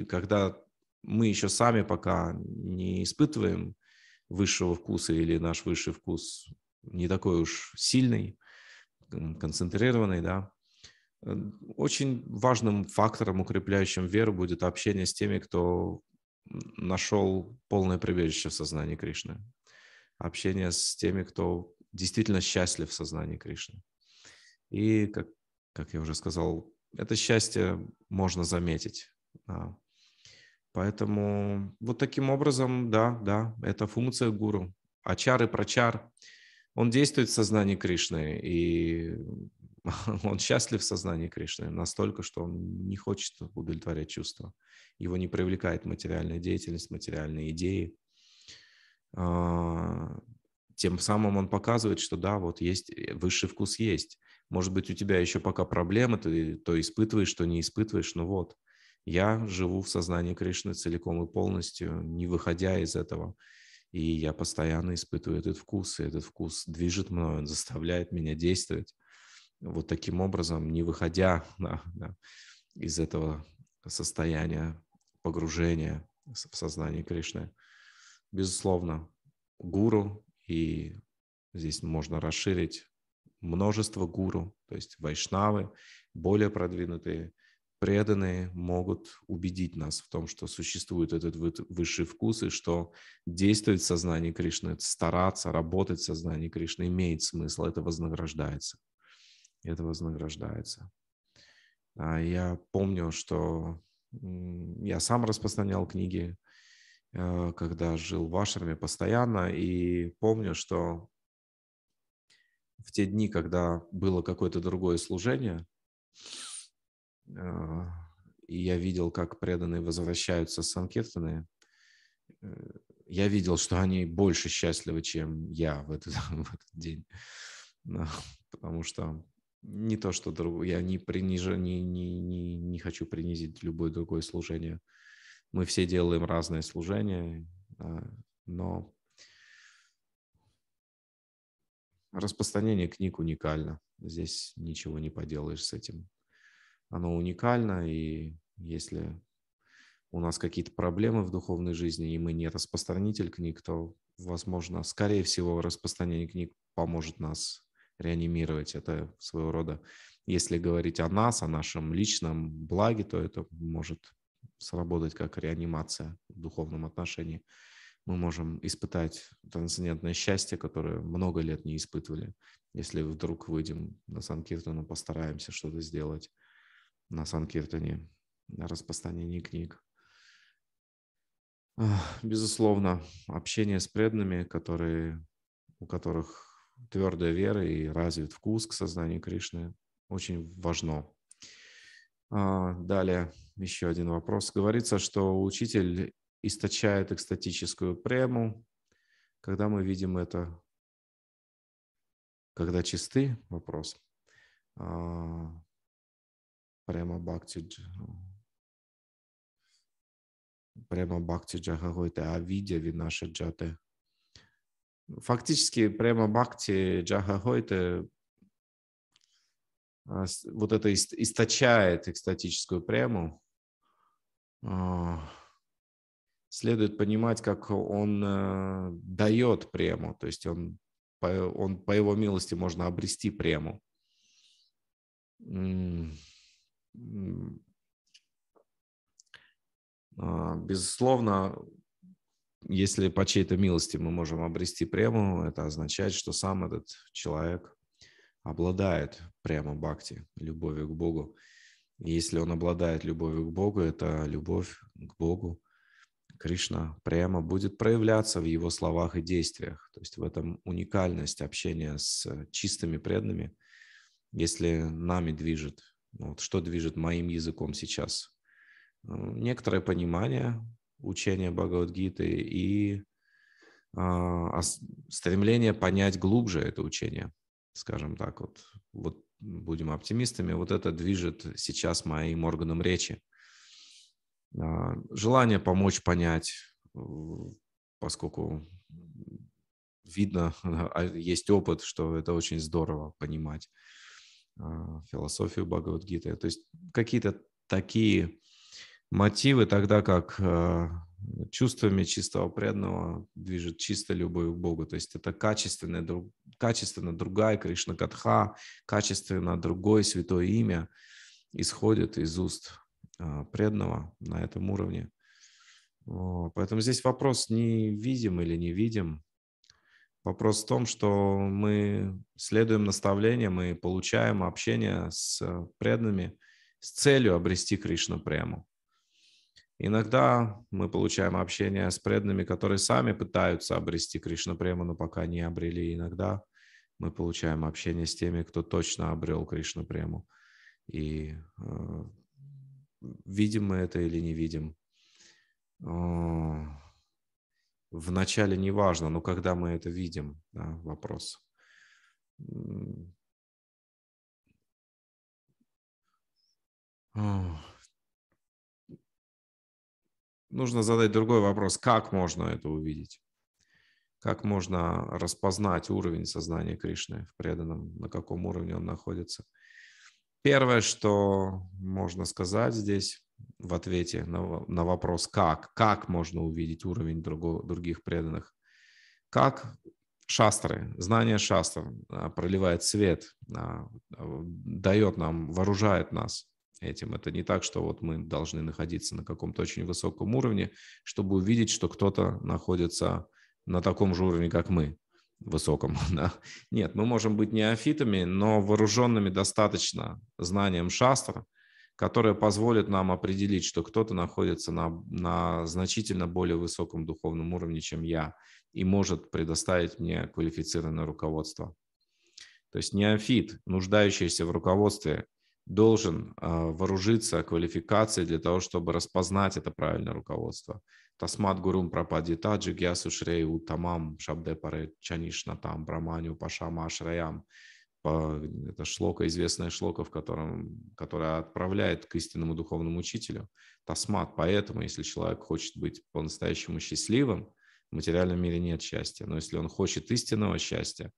когда мы еще сами пока не испытываем высшего вкуса или наш высший вкус не такой уж сильный, концентрированный, да. Э, очень важным фактором, укрепляющим веру, будет общение с теми, кто нашел полное прибежище в сознании Кришны. Общение с теми, кто действительно счастлив в сознании Кришны. И, как, как я уже сказал, это счастье можно заметить. Поэтому вот таким образом, да, да, это функция гуру. Ачар и прочар, он действует в сознании Кришны, и он счастлив в сознании Кришны настолько, что он не хочет удовлетворять чувства. Его не привлекает материальная деятельность, материальные идеи. А, тем самым он показывает, что да, вот есть, э, высший вкус есть. Может быть, у тебя еще пока проблемы, ты то испытываешь, то не испытываешь, ну вот – я живу в сознании Кришны целиком и полностью, не выходя из этого. И я постоянно испытываю этот вкус, и этот вкус движет мной, он заставляет меня действовать. Вот таким образом, не выходя да, да, из этого состояния погружения в сознание Кришны. Безусловно, гуру, и здесь можно расширить множество гуру, то есть вайшнавы, более продвинутые преданные могут убедить нас в том, что существует этот высший вкус, и что действовать в сознании Кришны, стараться, работать в сознании Кришны имеет смысл, это вознаграждается. Это вознаграждается. А я помню, что я сам распространял книги, э, когда жил в Ашраме постоянно, и помню, что в те дни, когда было какое-то другое служение, Э, и я видел, как преданные возвращаются с Санкиртаны, э, я видел, что они больше счастливы, чем я в этот, в этот день. Потому что не то, что друг... я не, принижу, не, не, не, не хочу принизить любое другое служение. Мы все делаем разные служения, но распространение книг уникально. Здесь ничего не поделаешь с этим оно уникально, и если у нас какие-то проблемы в духовной жизни, и мы не распространитель книг, то, возможно, скорее всего, распространение книг поможет нас реанимировать. Это своего рода, если говорить о нас, о нашем личном благе, то это может сработать как реанимация в духовном отношении. Мы можем испытать трансцендентное счастье, которое много лет не испытывали. Если вдруг выйдем на Санкиртану, постараемся что-то сделать на Санкиртане, на распространении книг. Безусловно, общение с преданными, которые, у которых твердая вера и развит вкус к сознанию Кришны, очень важно. А, далее еще один вопрос. Говорится, что учитель источает экстатическую прему. Когда мы видим это? Когда чисты? Вопрос. А, према бхакти ну. према бхакти джагагойте, а видя винаша джате. Фактически према бхакти джагагойте а, вот это источает экстатическую прему. А, следует понимать, как он э, дает прему, то есть он, он по его милости можно обрести прему. А, безусловно, если по чьей-то милости мы можем обрести прему, это означает, что сам этот человек обладает прямо бхакти, любовью к Богу. И если он обладает любовью к Богу, это любовь к Богу, Кришна прямо будет проявляться в его словах и действиях. То есть в этом уникальность общения с чистыми преданными, если нами движет вот, что движет моим языком сейчас? Некоторое понимание учения Бхагавадгиты и а, стремление понять глубже это учение, скажем так. Вот, вот будем оптимистами, вот это движет сейчас моим органом речи. А, желание помочь понять, э, поскольку видно, а, есть опыт, что это очень здорово понимать. А, философию Бхагавадгиты. То есть какие-то такие мотивы, тогда как а, чувствами чистого преданного движет чисто любовь к Богу. То есть это качественная, друг, качественно другая Кришна Катха, качественно другое святое имя исходит из уст а, преданного на этом уровне. Поэтому здесь вопрос не видим или не видим, Вопрос в том, что мы следуем наставлениям и получаем общение с э, преданными с целью обрести Кришну прему. Иногда мы получаем общение с преданными, которые сами пытаются обрести Кришну прему, но пока не обрели. Иногда мы получаем общение с теми, кто точно обрел Кришну прему. И э, видим мы это или не видим в начале не важно, но когда мы это видим, да, вопрос. Нужно задать другой вопрос, как можно это увидеть? Как можно распознать уровень сознания Кришны в преданном, на каком уровне он находится? Первое, что можно сказать здесь, в ответе на, на вопрос «как?», как можно увидеть уровень друго других преданных. Как шастры, знание шастр а, проливает свет, а, а, дает нам, вооружает нас этим. Это не так, что вот мы должны находиться на каком-то очень высоком уровне, чтобы увидеть, что кто-то находится на таком же уровне, как мы, высоком. Да? Нет, мы можем быть неофитами, но вооруженными достаточно знанием шастра которая позволит нам определить, что кто-то находится на, на значительно более высоком духовном уровне, чем я, и может предоставить мне квалифицированное руководство. То есть неофит, нуждающийся в руководстве, должен а, вооружиться квалификацией для того, чтобы распознать это правильное руководство. Тасмат гурум прападита джигьясу шрей тамам шабде паре чанишна там браманю паша ашраям. По, это шлока, известная шлока, в котором, которая отправляет к истинному духовному учителю. Тасмат. Поэтому, если человек хочет быть по-настоящему счастливым, в материальном мире нет счастья. Но если он хочет истинного счастья,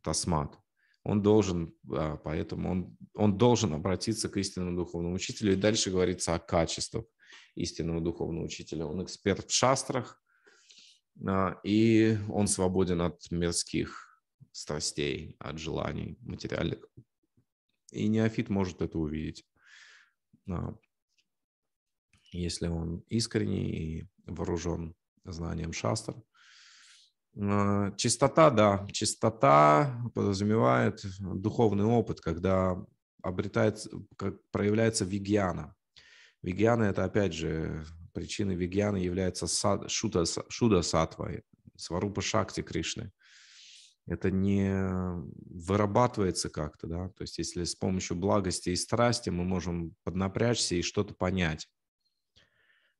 тасмат, он должен, а, поэтому он, он должен обратиться к истинному духовному учителю. И дальше говорится о качествах истинного духовного учителя. Он эксперт в шастрах, а, и он свободен от мирских страстей, от желаний материальных. И неофит может это увидеть, а, если он искренний и вооружен знанием шастр. А, чистота, да, чистота подразумевает духовный опыт, когда обретается, как проявляется вигьяна. Вигьяна – это, опять же, причины вигьяны является сад, шуда, шуда сатва, сварупа шакти Кришны это не вырабатывается как-то, да, то есть если с помощью благости и страсти мы можем поднапрячься и что-то понять,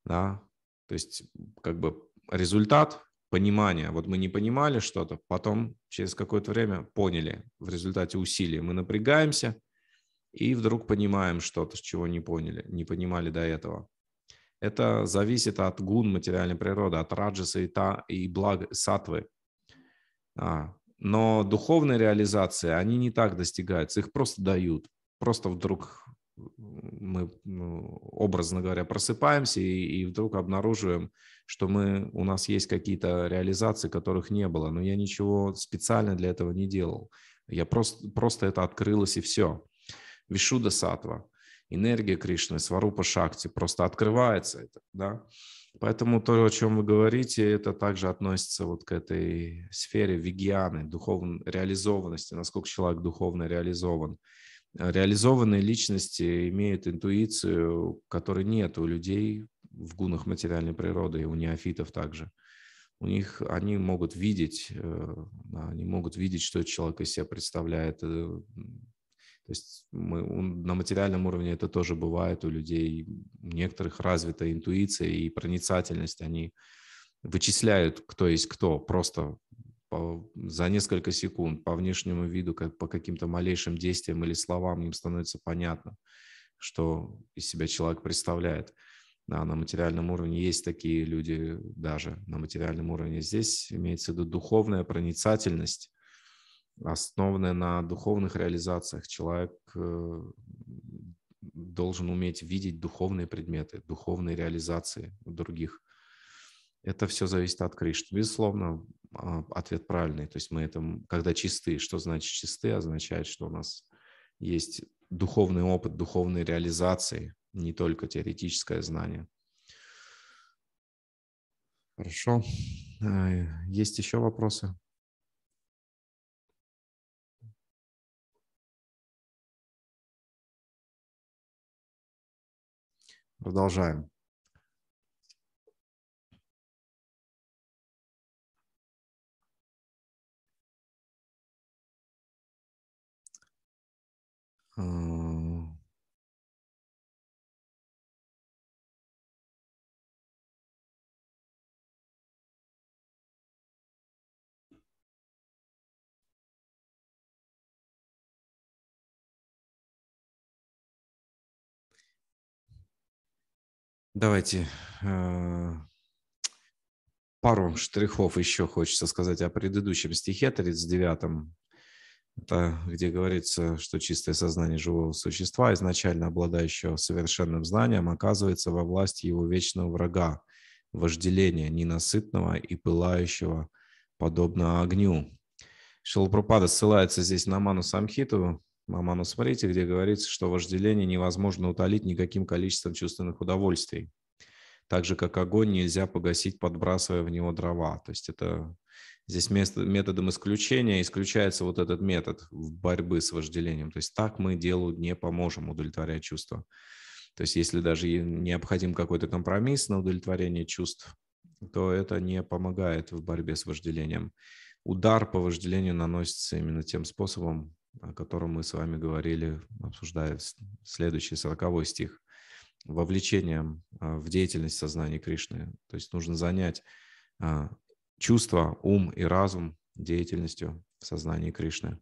да, то есть как бы результат понимания, вот мы не понимали что-то, потом через какое-то время поняли в результате усилий, мы напрягаемся и вдруг понимаем что-то, с чего не поняли, не понимали до этого. Это зависит от гун материальной природы, от раджаса и, та, и благ, сатвы, а, но духовной реализации они не так достигаются, их просто дают. Просто вдруг мы, ну, образно говоря, просыпаемся и, и вдруг обнаруживаем, что мы, у нас есть какие-то реализации, которых не было. Но я ничего специально для этого не делал. Я просто, просто это открылось и все. Вишуда сатва, энергия Кришны, сварупа шакти, просто открывается это, да. Поэтому то, о чем вы говорите, это также относится вот к этой сфере вегианы, духовной реализованности, насколько человек духовно реализован. Э, реализованные личности имеют интуицию, которой нет у людей в гунах материальной природы и у неофитов также. У них они могут видеть, э, они могут видеть, что человек из себя представляет, э, то есть мы, на материальном уровне это тоже бывает у людей, у некоторых развита интуиция и проницательность, они вычисляют, кто есть кто, просто по, за несколько секунд по внешнему виду, как, по каким-то малейшим действиям или словам им становится понятно, что из себя человек представляет. Да, на материальном уровне есть такие люди даже. На материальном уровне здесь имеется в виду духовная проницательность, основанная на духовных реализациях. Человек э, должен уметь видеть духовные предметы, духовные реализации других. Это все зависит от Кришны. Безусловно, а, ответ правильный. То есть мы это, когда чистые. что значит чистые? означает, что у нас есть духовный опыт, духовные реализации, не только теоретическое знание. Хорошо. Э, есть еще вопросы? Продолжаем. Mm. Давайте э, пару штрихов еще хочется сказать о предыдущем стихе 39. Это где говорится, что чистое сознание живого существа, изначально обладающего совершенным знанием, оказывается во власти его вечного врага, вожделения ненасытного и пылающего, подобно огню. Шилапрапада ссылается здесь на Ману Самхиту, Мама, ну смотрите, где говорится, что вожделение невозможно утолить никаким количеством чувственных удовольствий. Так же, как огонь нельзя погасить, подбрасывая в него дрова. То есть это здесь место, методом исключения исключается вот этот метод в борьбы с вожделением. То есть так мы делу не поможем удовлетворять чувства. То есть если даже необходим какой-то компромисс на удовлетворение чувств, то это не помогает в борьбе с вожделением. Удар по вожделению наносится именно тем способом, о котором мы с вами говорили, обсуждая следующий сороковой стих, вовлечением а, в деятельность сознания Кришны. То есть нужно занять а, чувства, ум и разум деятельностью в сознании Кришны.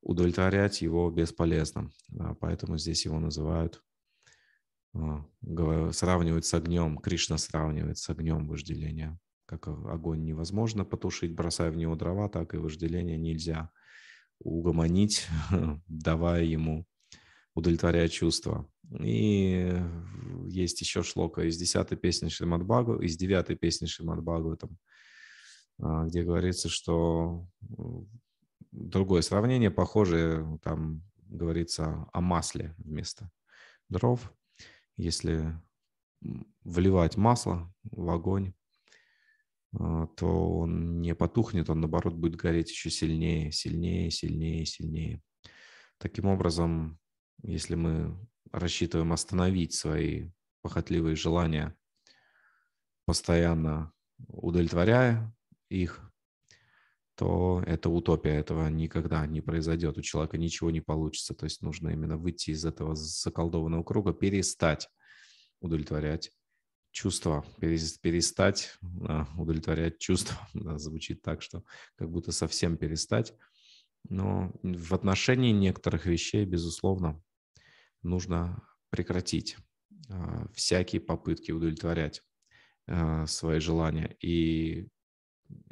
Удовлетворять его бесполезно. А, поэтому здесь его называют, сравнивают с огнем. Кришна сравнивает с огнем вожделения. Как огонь невозможно потушить, бросая в него дрова, так и вожделение нельзя – угомонить, давая ему удовлетворяя чувства. И есть еще шлока из десятой песни Шримад Багу, из девятой песни Шримад там, а, где говорится, что другое сравнение, похожее, там говорится о масле вместо дров. Если вливать масло в огонь, а, то он не потухнет, он наоборот будет гореть еще сильнее, сильнее, сильнее, сильнее. Таким образом, если мы рассчитываем остановить свои похотливые желания, постоянно удовлетворяя их, то это утопия, этого никогда не произойдет, у человека ничего не получится. То есть нужно именно выйти из этого заколдованного круга, перестать удовлетворять чувства, перестать а, удовлетворять чувства. Звучит так, что как будто совсем перестать. Но в отношении некоторых вещей, безусловно, нужно прекратить а, всякие попытки удовлетворять а, свои желания. И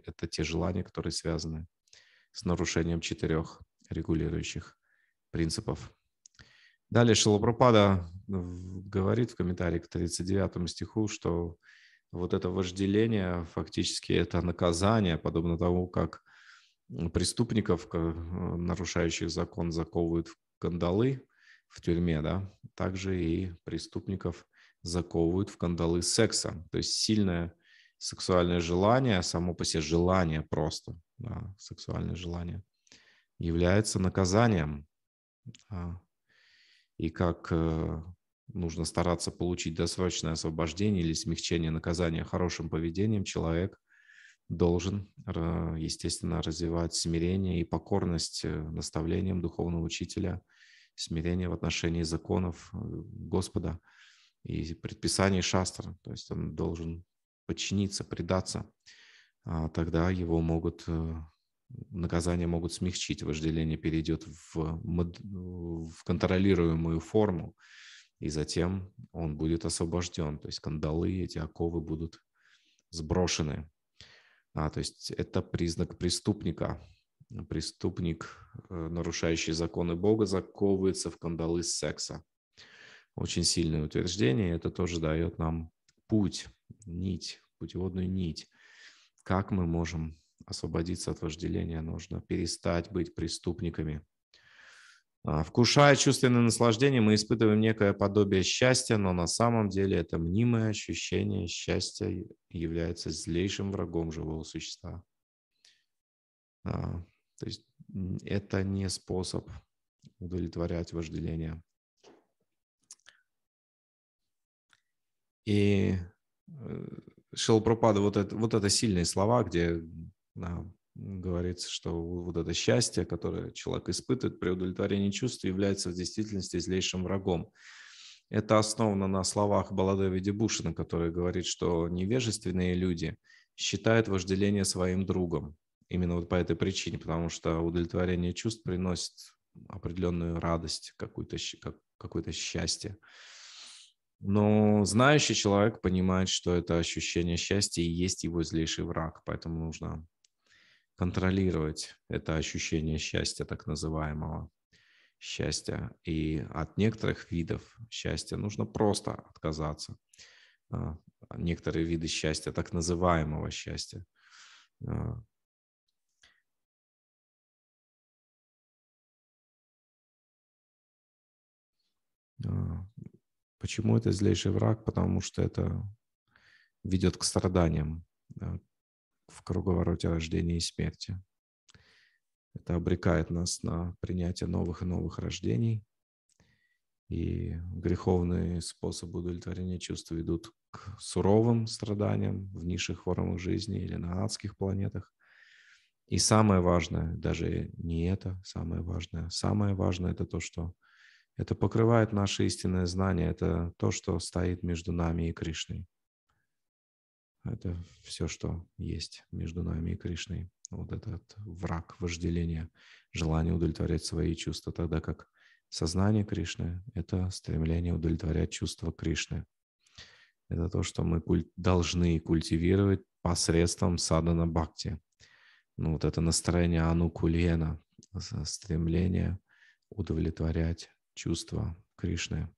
это те желания, которые связаны с нарушением четырех регулирующих принципов Далее Шилапрапада э, говорит в комментарии к 39 стиху, что вот это вожделение фактически это наказание, подобно тому, как преступников, э, нарушающих закон, заковывают в кандалы в тюрьме, да, также и преступников заковывают в кандалы секса. То есть сильное сексуальное желание, само по себе желание просто, да, сексуальное желание, является наказанием. А, и как э, нужно стараться получить досрочное освобождение или смягчение наказания хорошим поведением, человек должен, э, естественно, развивать смирение и покорность э, наставлениям духовного учителя, смирение в отношении законов Господа и предписаний шастра. То есть он должен подчиниться, предаться. А тогда его могут наказания могут смягчить, вожделение перейдет в, мод... в контролируемую форму, и затем он будет освобожден. То есть кандалы, эти оковы будут сброшены. А, то есть это признак преступника. Преступник, э, нарушающий законы Бога, заковывается в кандалы секса. Очень сильное утверждение. Это тоже дает нам путь, нить, путеводную нить. Как мы можем освободиться от вожделения, нужно перестать быть преступниками. А, вкушая чувственное наслаждение, мы испытываем некое подобие счастья, но на самом деле это мнимое ощущение счастья является злейшим врагом живого существа. А, то есть это не способ удовлетворять вожделение. И э, Шилпропада, вот это, вот это сильные слова, где говорится, что вот это счастье, которое человек испытывает при удовлетворении чувств, является в действительности злейшим врагом. Это основано на словах Баладеви Дебушина, который говорит, что невежественные люди считают вожделение своим другом. Именно вот по этой причине, потому что удовлетворение чувств приносит определенную радость, какую-то, какое-то счастье. Но знающий человек понимает, что это ощущение счастья и есть его злейший враг, поэтому нужно контролировать это ощущение счастья, так называемого счастья. И от некоторых видов счастья нужно просто отказаться. А, некоторые виды счастья, так называемого счастья. А. А, почему это злейший враг? Потому что это ведет к страданиям, в круговороте рождения и смерти. Это обрекает нас на принятие новых и новых рождений, и греховные способы удовлетворения чувств ведут к суровым страданиям в низших формах жизни или на адских планетах. И самое важное, даже не это самое важное, самое важное это то, что это покрывает наше истинное знание, это то, что стоит между нами и Кришной. Это все, что есть между нами и Кришной. Вот этот враг вожделения, желание удовлетворять свои чувства, тогда как сознание Кришны – это стремление удовлетворять чувства Кришны. Это то, что мы куль- должны культивировать посредством садана бхакти. Ну, вот это настроение анукулена, стремление удовлетворять чувства Кришны.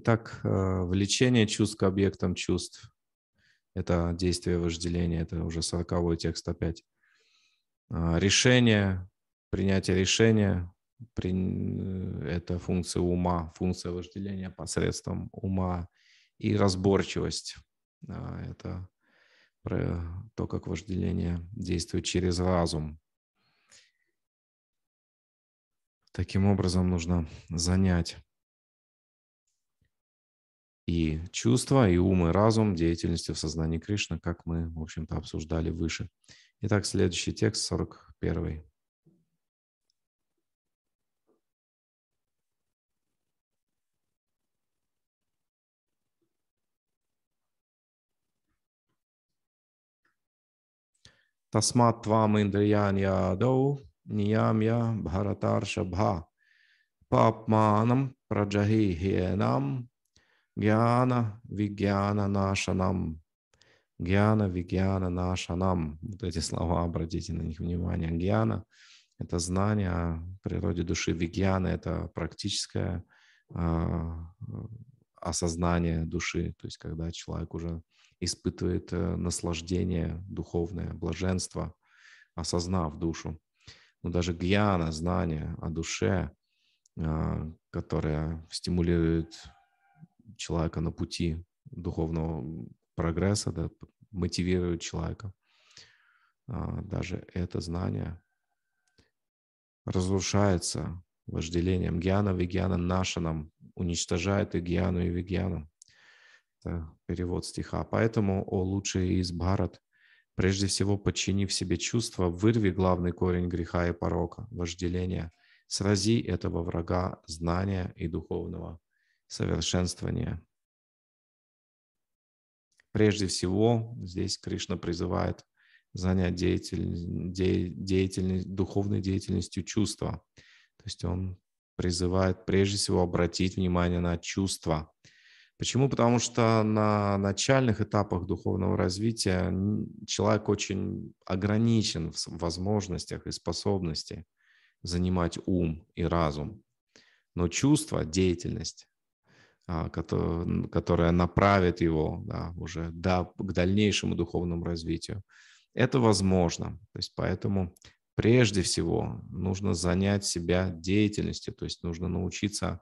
Итак, э, влечение чувств к объектам чувств – это действие вожделения, это уже 40 текст опять. А, решение, принятие решения – э, это функция ума, функция вожделения посредством ума и разборчивость. А, это про то, как вожделение действует через разум. Таким образом нужно занять и чувства, и ум, и разум деятельности в сознании Кришны, как мы, в общем-то, обсуждали выше. Итак, следующий текст, 41. Тасмат твам индриян ниям я бхаратар шабха папманам праджахи хиенам Гьяна, Вигьяна, Нашанам. Гьяна, Вигьяна, нам. Вот эти слова, обратите на них внимание. Гьяна – это знание о природе души. Вигьяна – это практическое а, э, осознание души, то есть когда человек уже испытывает э, наслаждение духовное, блаженство, осознав душу. Но даже гьяна, знание о душе, а, которое стимулирует человека на пути духовного прогресса, да, мотивирует человека. А, даже это знание разрушается вожделением гьяна, вегьяна, нашаном, уничтожает и гьяну, и вегьяну. Это перевод стиха. Поэтому, о лучший из Бхарат, прежде всего подчинив себе чувства, вырви главный корень греха и порока, вожделения, срази этого врага знания и духовного совершенствования. Прежде всего, здесь Кришна призывает занять деятельность, де, деятельность, духовной деятельностью чувства. То есть он призывает прежде всего обратить внимание на чувства. Почему? Потому что на начальных этапах духовного развития человек очень ограничен в возможностях и способности занимать ум и разум. Но чувство, деятельность а, которая направит его да, уже до, к дальнейшему духовному развитию. Это возможно. То есть поэтому прежде всего нужно занять себя деятельностью, то есть нужно научиться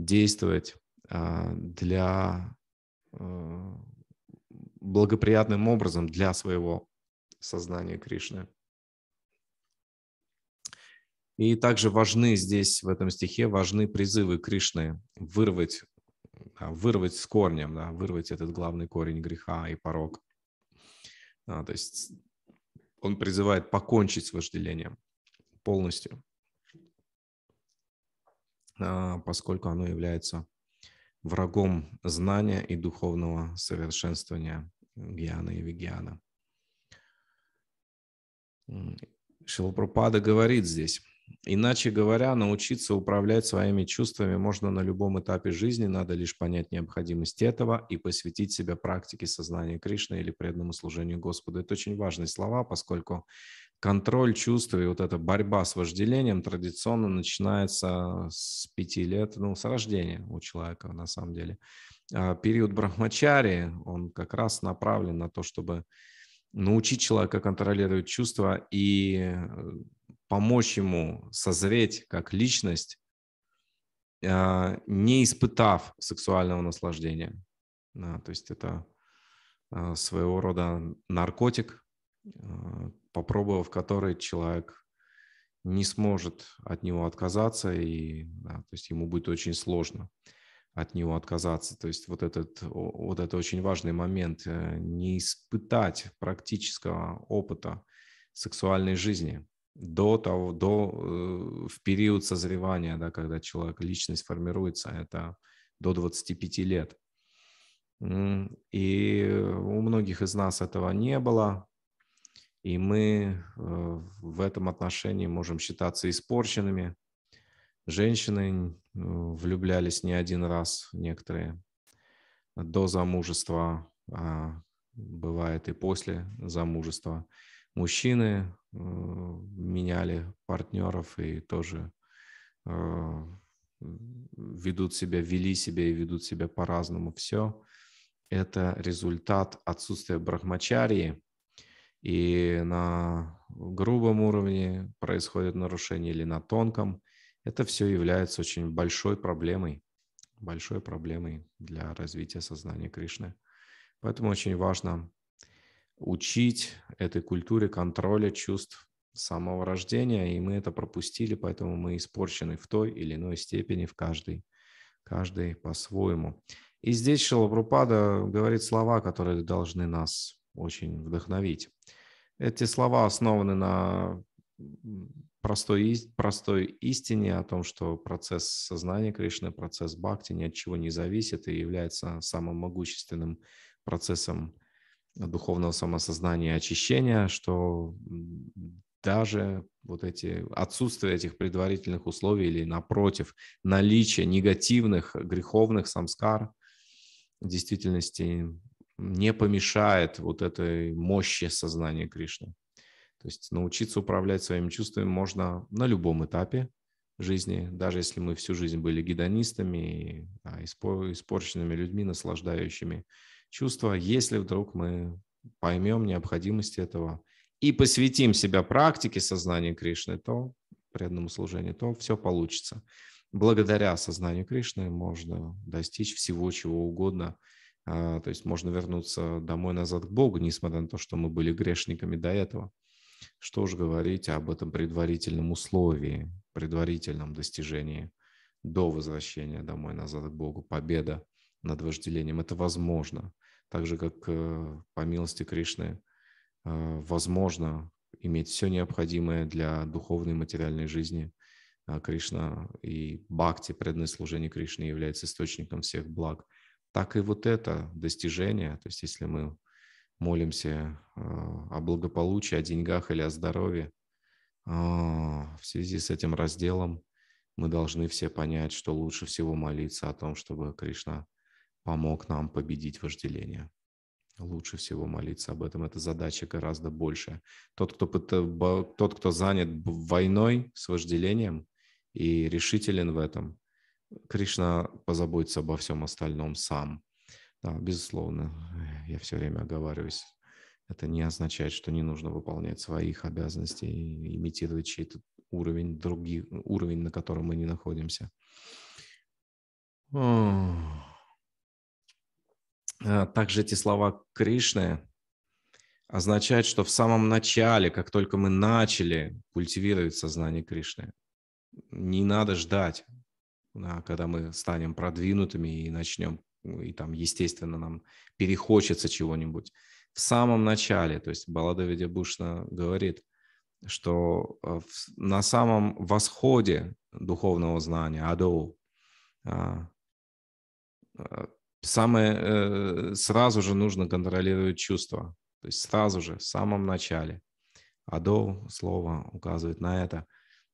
действовать а, для э, благоприятным образом для своего сознания Кришны. И также важны здесь, в этом стихе, важны призывы Кришны вырвать а, вырвать с корнем, да, вырвать этот главный корень греха и порог. А, то есть он призывает покончить с вожделением полностью, а, поскольку оно является врагом знания и духовного совершенствования гьяна и вигьяна. Шилапрапада говорит здесь, Иначе говоря, научиться управлять своими чувствами можно на любом этапе жизни, надо лишь понять необходимость этого и посвятить себя практике сознания Кришны или преданному служению Господу. Это очень важные слова, поскольку контроль чувств и вот эта борьба с вожделением традиционно начинается с пяти лет, ну, с рождения у человека на самом деле. А период брахмачари, он как раз направлен на то, чтобы научить человека контролировать чувства и э, помочь ему созреть как личность, а, не испытав сексуального наслаждения. то есть это а, своего рода наркотик, а, попробовав который человек не сможет от него отказаться, и то есть ему будет очень сложно от него отказаться. То есть вот этот вот это очень важный момент э, не испытать практического опыта сексуальной жизни, до того, до, э, в период созревания, да, когда человек, личность формируется, это до 25 лет. И у многих из нас этого не было, и мы э, в этом отношении можем считаться испорченными. Женщины э, влюблялись не один раз, некоторые до замужества, а бывает и после замужества мужчины э, меняли партнеров и тоже э, ведут себя, вели себя и ведут себя по-разному. Все это результат отсутствия брахмачарии, и на грубом уровне происходит нарушение или на тонком. Это все является очень большой проблемой, большой проблемой для развития сознания Кришны. Поэтому очень важно учить этой культуре контроля чувств с самого рождения, и мы это пропустили, поэтому мы испорчены в той или иной степени в каждой, каждой по-своему. И здесь Шилапрупада говорит слова, которые должны нас очень вдохновить. Эти слова основаны на простой, простой истине о том, что процесс сознания Кришны, процесс бхакти ни от чего не зависит и является самым могущественным процессом духовного самосознания и очищения, что даже вот эти отсутствие этих предварительных условий или напротив наличие негативных греховных самскар в действительности не помешает вот этой мощи сознания Кришны. То есть научиться управлять своими чувствами можно на любом этапе жизни, даже если мы всю жизнь были гедонистами, а, испорченными людьми, наслаждающими чувства, если вдруг мы поймем необходимость этого и посвятим себя практике сознания Кришны, то преданному служению, то все получится. Благодаря сознанию Кришны можно достичь всего, чего угодно. А, то есть можно вернуться домой назад к Богу, несмотря на то, что мы были грешниками до этого. Что уж говорить об этом предварительном условии, предварительном достижении до возвращения домой назад к Богу, победа над вожделением. Это возможно. Так же, как э, по милости Кришны э, возможно иметь все необходимое для духовной и материальной жизни. Э, Кришна и бхакти, преданное служение Кришне является источником всех благ. Так и вот это достижение, то есть если мы молимся о благополучии, о деньгах или о здоровье, в связи с этим разделом мы должны все понять, что лучше всего молиться о том, чтобы Кришна помог нам победить вожделение. Лучше всего молиться об этом. Это задача гораздо больше. Тот, кто, тот, кто занят войной с вожделением и решителен в этом, Кришна позаботится обо всем остальном сам. Да, безусловно, я все время оговариваюсь. Это не означает, что не нужно выполнять своих обязанностей и имитировать чей-то уровень, других, уровень, на котором мы не находимся. Ох. Э, также эти слова Кришны означают, что в самом начале, как только мы начали культивировать сознание Кришны, не надо ждать, когда мы станем продвинутыми и начнем, ну, и там, естественно, нам перехочется чего-нибудь. В самом начале, то есть Баладавидя Бушна говорит, что э, на самом восходе духовного знания, адоу, э, самое, э, сразу же нужно контролировать чувства. То есть сразу же, в самом начале. Адо слово указывает на это,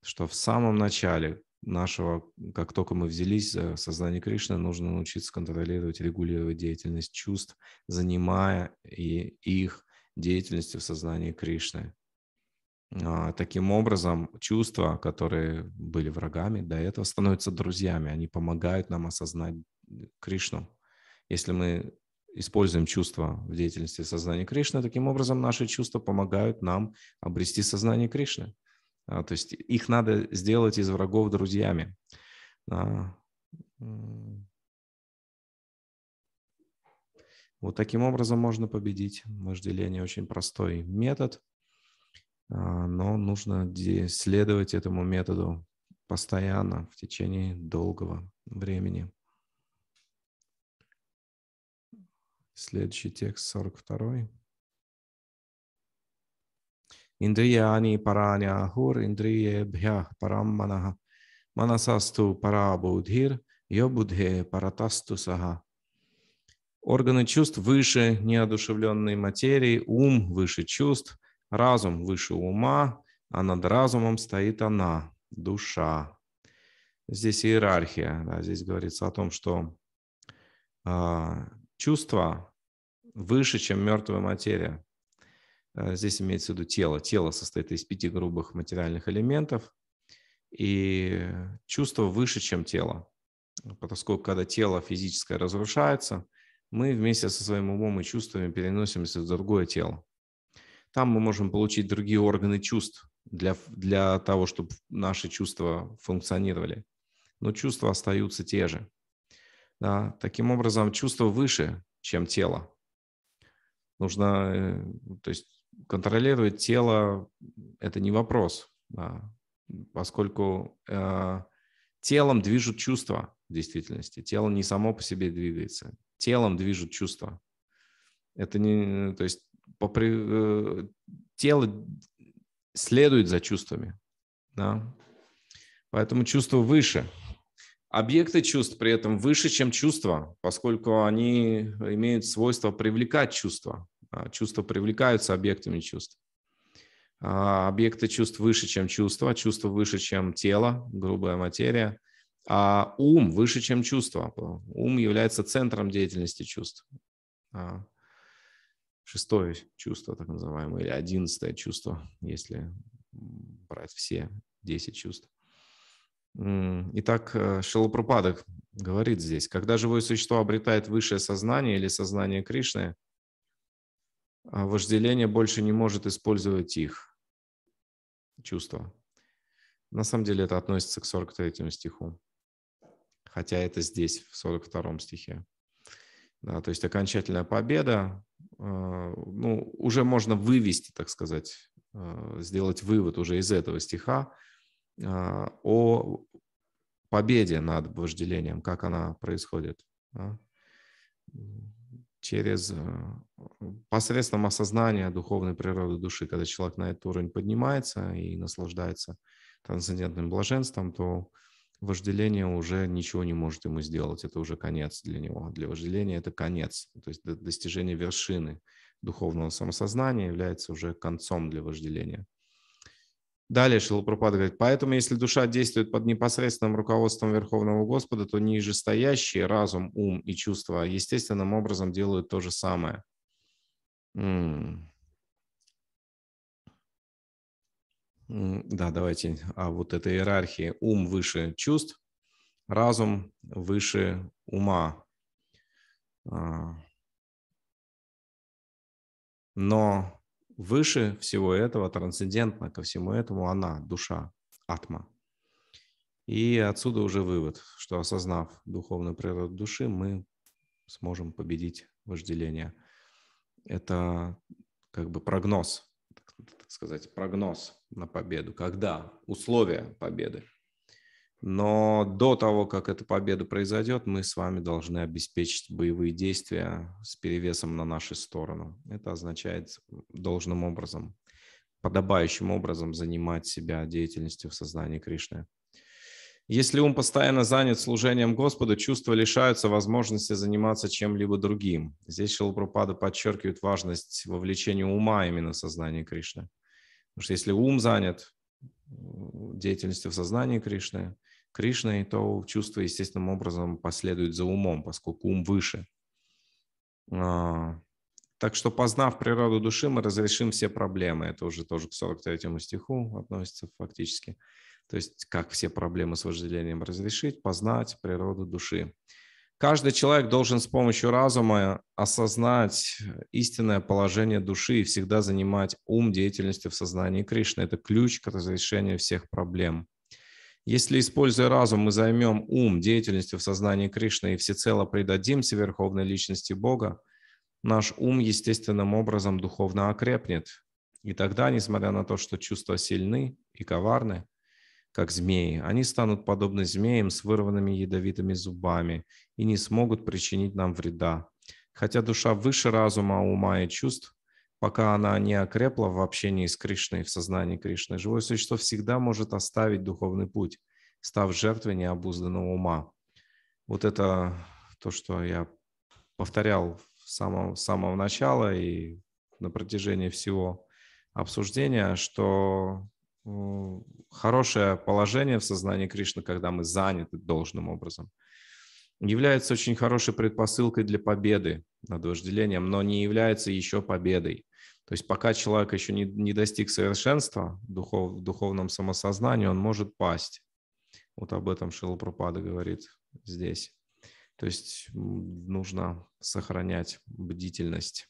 что в самом начале нашего, как только мы взялись за сознание Кришны, нужно научиться контролировать, регулировать деятельность чувств, занимая и их деятельностью в сознании Кришны. А, таким образом, чувства, которые были врагами до этого, становятся друзьями. Они помогают нам осознать Кришну. Если мы используем чувства в деятельности сознания Кришны, таким образом наши чувства помогают нам обрести сознание Кришны. А, то есть их надо сделать из врагов друзьями. А, вот таким образом можно победить вожделение. Очень простой метод, а, но нужно следовать этому методу постоянно в течение долгого времени. Следующий текст 42. Индрияни параня ахур, индрие бхя парамманаха, манасасту пара будхир, йобудхе паратасту саха. Органы чувств выше неодушевленной материи, ум выше чувств, разум выше ума, а над разумом стоит она, душа. Здесь иерархия, да, здесь говорится о том, что э, чувства выше, чем мертвая материя. Э, здесь имеется в виду тело. Тело состоит из пяти грубых материальных элементов, и чувство выше, чем тело. Поскольку когда тело физическое разрушается, мы вместе со своим умом и чувствами переносимся в другое тело. Там мы можем получить другие органы чувств для, для того, чтобы наши чувства функционировали. Но чувства остаются те же. Да? Таким образом, чувство выше, чем тело нужно, э, то есть контролировать тело – это не вопрос, да, поскольку э, телом движут чувства в действительности. Тело не само по себе двигается, телом движут чувства. Это не, э, то есть по э, тело следует за чувствами, да. Поэтому чувство выше. Объекты чувств при этом выше, чем чувства, поскольку они имеют свойство привлекать чувства. А, чувства привлекаются объектами чувств. А, объекты чувств выше, чем чувства, чувства выше, чем тело, грубая материя, а ум выше, чем чувства. Ум является центром деятельности чувств. А, шестое чувство, так называемое, или одиннадцатое чувство, если брать все десять чувств. Итак, э, Шилапрапада говорит здесь, когда живое существо обретает высшее сознание или сознание Кришны – а вожделение больше не может использовать их чувства. На самом деле это относится к 43 стиху, хотя это здесь, в 42 стихе. Да, то есть окончательная победа, а, ну, уже можно вывести, так сказать, а, сделать вывод уже из этого стиха о победе над вожделением, как она происходит через э, посредством осознания духовной природы души, когда человек на этот уровень поднимается и наслаждается трансцендентным блаженством, то вожделение уже ничего не может ему сделать. Это уже конец для него. Для вожделения это конец. То есть достижение вершины духовного самосознания является уже концом для вожделения. Далее Шилопропада говорит, поэтому если душа действует под непосредственным руководством Верховного Господа, то нижестоящие разум, ум и чувства естественным образом делают то же самое. да, давайте. А вот эта иерархия. Ум выше чувств, разум выше ума. А. Но выше всего этого, трансцендентно ко всему этому она, душа, атма. И отсюда уже вывод, что осознав духовную природу души, мы сможем победить вожделение. Это как бы прогноз, так сказать, прогноз на победу. Когда? Условия победы – но до того, как эта победа произойдет, мы с вами должны обеспечить боевые действия с перевесом на нашу сторону. Это означает должным образом, подобающим образом занимать себя деятельностью в сознании Кришны. Если ум постоянно занят служением Господу, чувства лишаются возможности заниматься чем-либо другим. Здесь Шилапрапада подчеркивает важность вовлечения ума именно в сознание Кришны. Потому что если ум занят э, деятельностью в сознании Кришны, Кришной, то чувство естественным образом последует за умом, поскольку ум выше. А, так что, познав природу души, мы разрешим все проблемы. Это уже тоже к 43 стиху относится фактически. То есть, как все проблемы с вожделением разрешить, познать природу души. Каждый человек должен с помощью разума осознать истинное положение души и всегда занимать ум деятельностью в сознании Кришны. Это ключ к разрешению всех проблем. Если, используя разум, мы займем ум деятельностью в сознании Кришны и всецело предадимся Верховной Личности Бога, наш ум естественным образом духовно окрепнет. И тогда, несмотря на то, что чувства сильны и коварны, как змеи, они станут подобны змеям с вырванными ядовитыми зубами и не смогут причинить нам вреда. Хотя душа выше разума, ума и чувств, пока она не окрепла в общении с Кришной, в сознании Кришны, живое существо всегда может оставить духовный путь, став жертвой необузданного ума. Вот это то, что я повторял с самого, с самого начала и на протяжении всего обсуждения, что хорошее положение в сознании Кришны, когда мы заняты должным образом, является очень хорошей предпосылкой для победы над вожделением, но не является еще победой. То есть пока человек еще не, не достиг совершенства духов, в духовном самосознании, он может пасть. Вот об этом Шилапрапада говорит здесь. То есть нужно сохранять бдительность.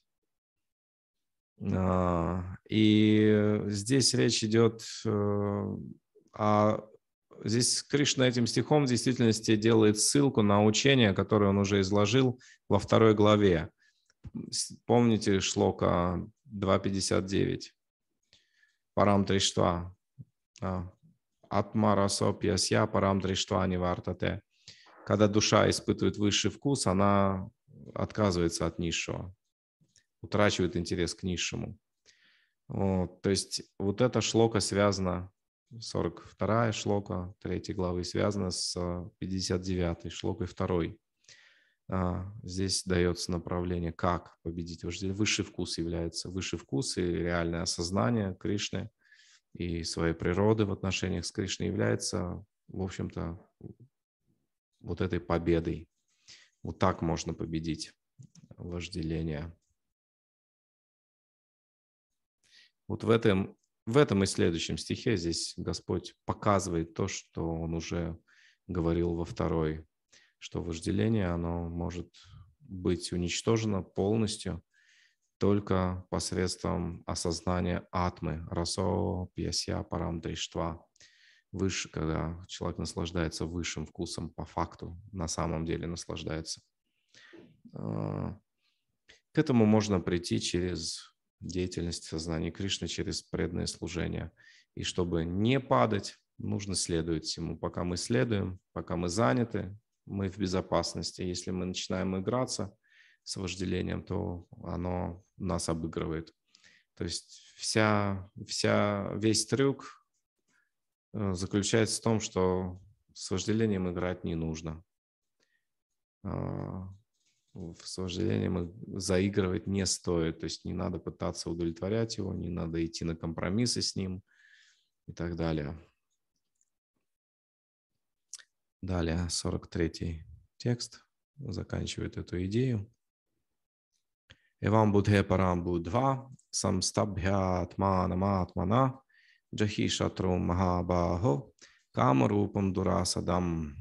А, и здесь речь идет э, о... Здесь Кришна этим стихом в действительности делает ссылку на учение, которое он уже изложил во второй главе. Помните шлока 2.59. Парам Триштва. Атма Расопьясья Парам Триштва Нивартате. Когда душа испытывает высший вкус, она отказывается от низшего, утрачивает интерес к низшему. Вот, то есть вот эта шлока связана, 42-я шлока 3 главы связана с 59-й шлокой 2. А, здесь дается направление, как победить вожделение. Высший вкус является. Высший вкус и реальное осознание Кришны и своей природы в отношениях с Кришной является, в общем-то, вот этой победой. Вот так можно победить вожделение. Вот в этом, в этом и следующем стихе здесь Господь показывает то, что Он уже говорил во второй что вожделение, оно может быть уничтожено полностью только посредством осознания атмы, расо, пьясья, парам, дриштва, выше, когда человек наслаждается высшим вкусом по факту, на самом деле наслаждается. А, к этому можно прийти через деятельность сознания Кришны, через преданное служение. И чтобы не падать, нужно следовать ему Пока мы следуем, пока мы заняты, мы в безопасности. Если мы начинаем играться с вожделением, то оно нас обыгрывает. То есть вся, вся, весь трюк э, заключается в том, что с вожделением играть не нужно. А, с вожделением заигрывать не стоит. То есть не надо пытаться удовлетворять его, не надо идти на компромиссы с ним и так далее. Далее 43 текст заканчивает эту идею. Эвам Будхе Парамбу 2, Самстабхя Атманама Атмана, Джахи Шатру Махабахо, Камарупам Дурасадам.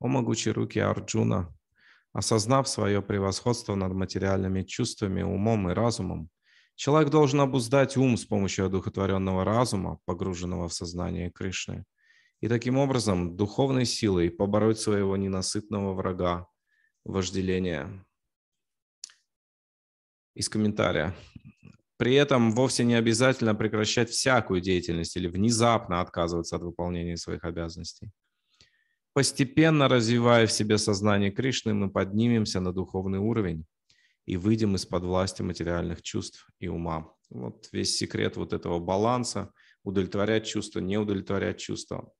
О могучие руки Арджуна, осознав свое превосходство над материальными чувствами, умом и разумом, человек должен обуздать ум с помощью одухотворенного разума, погруженного в сознание Кришны и таким образом духовной силой побороть своего ненасытного врага, вожделения. Из комментария. При этом вовсе не обязательно прекращать всякую деятельность или внезапно отказываться от выполнения своих обязанностей. Постепенно развивая в себе сознание Кришны, мы поднимемся на духовный уровень и выйдем из-под власти материальных чувств и ума. Вот весь секрет вот этого баланса – удовлетворять чувства, не удовлетворять чувства,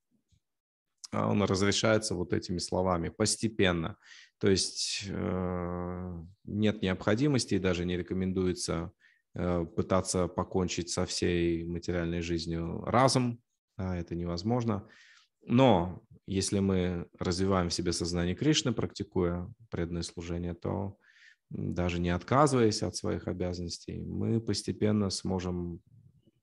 а, он разрешается вот этими словами постепенно. То есть э, нет необходимости и даже не рекомендуется э, пытаться покончить со всей материальной жизнью разом, да, это невозможно. Но если мы развиваем в себе сознание Кришны, практикуя преданное служение, то даже не отказываясь от своих обязанностей, мы постепенно сможем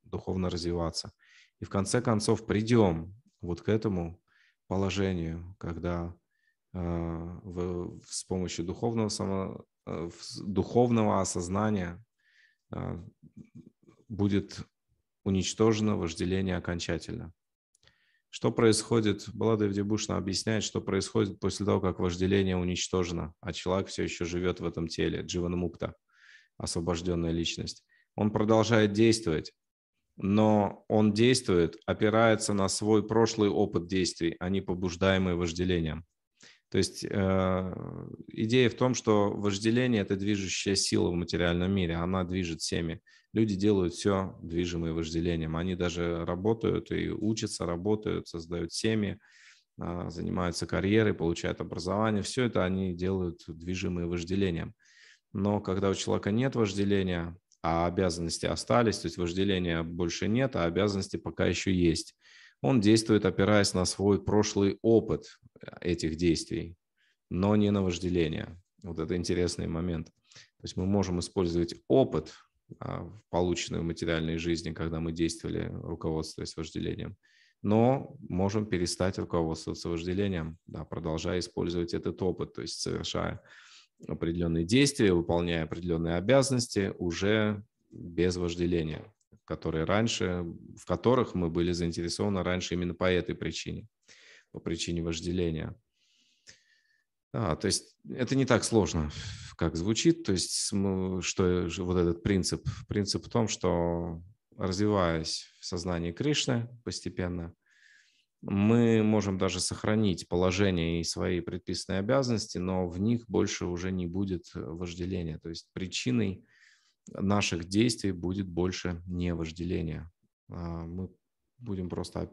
духовно развиваться. И в конце концов придем вот к этому положению, когда э, в, с помощью духовного, само, э, духовного осознания э, будет уничтожено вожделение окончательно. Что происходит, Баладев Дебушна объясняет, что происходит после того, как вожделение уничтожено, а человек все еще живет в этом теле, Дживанмукта, освобожденная личность. Он продолжает действовать, но он действует, опирается на свой прошлый опыт действий, а не побуждаемый вожделением. То есть э, идея в том, что вожделение – это движущая сила в материальном мире, она движет всеми. Люди делают все движимые вожделением. Они даже работают и учатся, работают, создают семьи, э, занимаются карьерой, получают образование. Все это они делают движимые вожделением. Но когда у человека нет вожделения, а обязанности остались, то есть вожделения больше нет, а обязанности пока еще есть. Он действует, опираясь на свой прошлый опыт э, этих действий, но не на вожделение. Вот это интересный момент. То есть мы можем использовать опыт, а, полученный в материальной жизни, когда мы действовали, руководствуясь вожделением, но можем перестать руководствоваться вожделением, да, продолжая использовать этот опыт, то есть совершая определенные действия, выполняя определенные обязанности уже без вожделения, которые раньше, в которых мы были заинтересованы раньше именно по этой причине, по причине вожделения. А, то есть это не так сложно, как звучит. То есть что вот этот принцип? Принцип в том, что развиваясь в сознании Кришны постепенно, мы можем даже сохранить положение и свои предписанные обязанности, но в них больше уже не будет э, вожделения. То есть причиной наших действий будет больше не вожделение. А, мы будем просто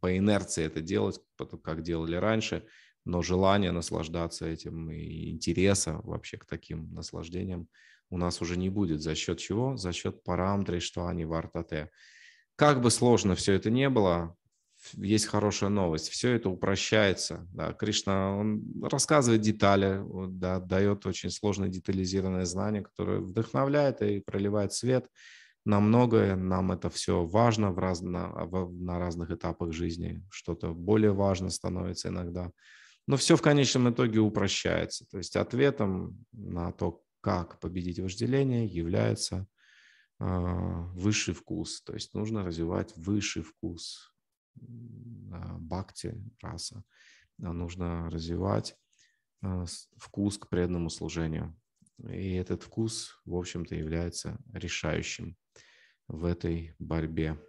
по инерции это делать, как делали раньше, но желание наслаждаться этим и интереса вообще к таким наслаждениям у нас уже не будет. За счет чего? За счет парамдры, что они в вартате. Как бы сложно все это не было, есть хорошая новость. Все это упрощается. Да. Кришна, он рассказывает детали, да, дает очень сложные детализированные знания, которые вдохновляет и проливает свет на многое. Нам это все важно в раз, на, а, в, на разных этапах жизни. Что-то более важно становится иногда. Но все в конечном итоге упрощается. То есть ответом на то, как победить вожделение, является э, высший вкус. То есть нужно развивать высший вкус, а, бхакти, раса. А, нужно развивать а, вкус к преданному служению. И этот вкус, в общем-то, является решающим в этой борьбе.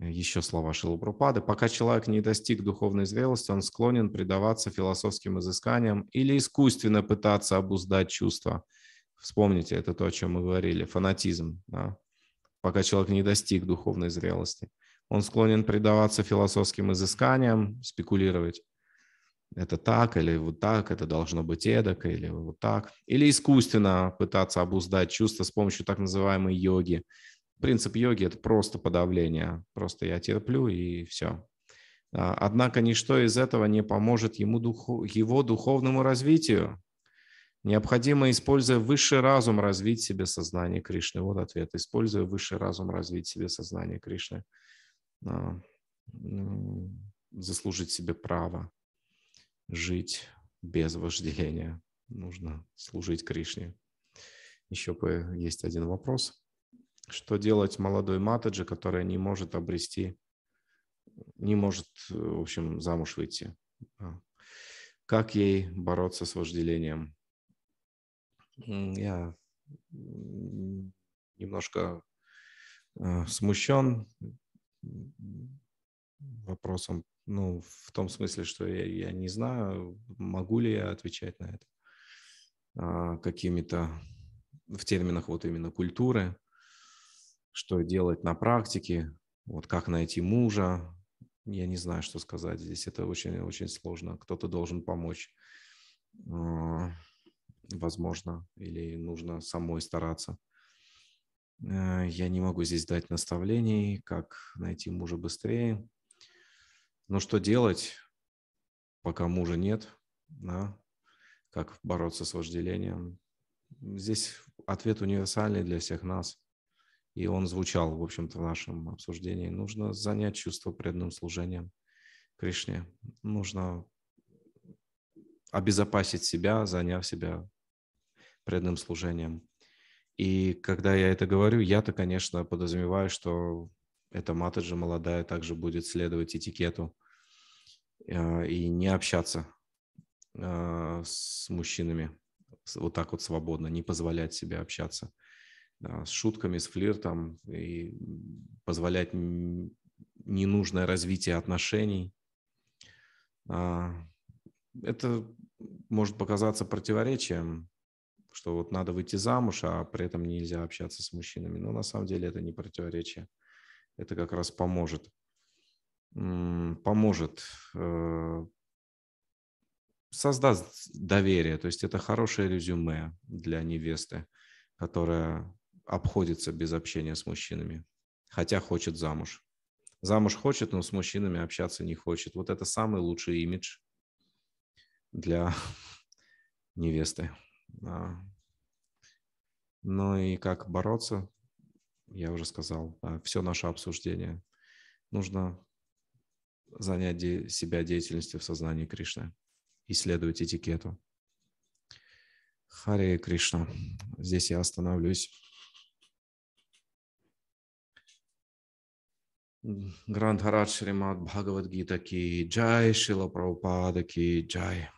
Еще слова Шилупрупады. «Пока человек не достиг духовной зрелости, он склонен предаваться философским изысканиям или искусственно пытаться обуздать чувства». Вспомните, это то, о чем мы говорили, фанатизм. Да? Пока человек не достиг духовной зрелости – он склонен предаваться философским изысканиям, спекулировать. Это так или вот так, это должно быть эдак или вот так. Или искусственно пытаться обуздать чувства с помощью так называемой йоги. Принцип йоги – это просто подавление. Просто я терплю и все. А, однако ничто из этого не поможет ему духу, его духовному развитию. Необходимо, используя высший разум, развить себе сознание Кришны. Вот ответ. Используя высший разум, развить себе сознание Кришны. Ну, заслужить себе право жить без вожделения. Нужно служить Кришне. Еще есть один вопрос. Что делать молодой матаджи, которая не может обрести, не может, э, в общем, замуж выйти? А как ей бороться с вожделением? Я немножко э, смущен вопросом, ну, в том смысле, что я, я не знаю, могу ли я отвечать на это а, какими-то в терминах вот именно культуры, что делать на практике, вот как найти мужа, я не знаю, что сказать здесь, это очень-очень сложно, кто-то должен помочь, а, возможно, или нужно самой стараться. Э, я не могу здесь дать наставлений, как найти мужа быстрее. Но что делать, пока мужа нет, да? как бороться с вожделением. Здесь ответ универсальный для всех нас. И он звучал, в общем-то, в нашем обсуждении. Нужно занять чувство преданным служением Кришне. Нужно обезопасить себя, заняв себя преданным служением. И когда я это говорю, я-то, конечно, подозреваю, что эта матаджа молодая также будет следовать этикету э, и не общаться э, с мужчинами вот так вот свободно, не позволять себе общаться э, с шутками, с флиртом и позволять ненужное развитие отношений. А, это может показаться противоречием, что вот надо выйти замуж, а при этом нельзя общаться с мужчинами. Но на самом деле это не противоречие. Это как раз поможет. Поможет. Э, создаст доверие. То есть это хорошее резюме для невесты, которая обходится без общения с мужчинами, хотя хочет замуж. Замуж хочет, но с мужчинами общаться не хочет. Вот это самый лучший имидж для невесты. Да. Ну и как бороться, я уже сказал, а, все наше обсуждение. Нужно занять себя деятельностью в сознании Кришны и следовать этикету. Харе Кришна. Здесь я остановлюсь. Грандхарат Шримад Бхагавад Гита Ки Джай, Шила Прабхупада Ки Джай.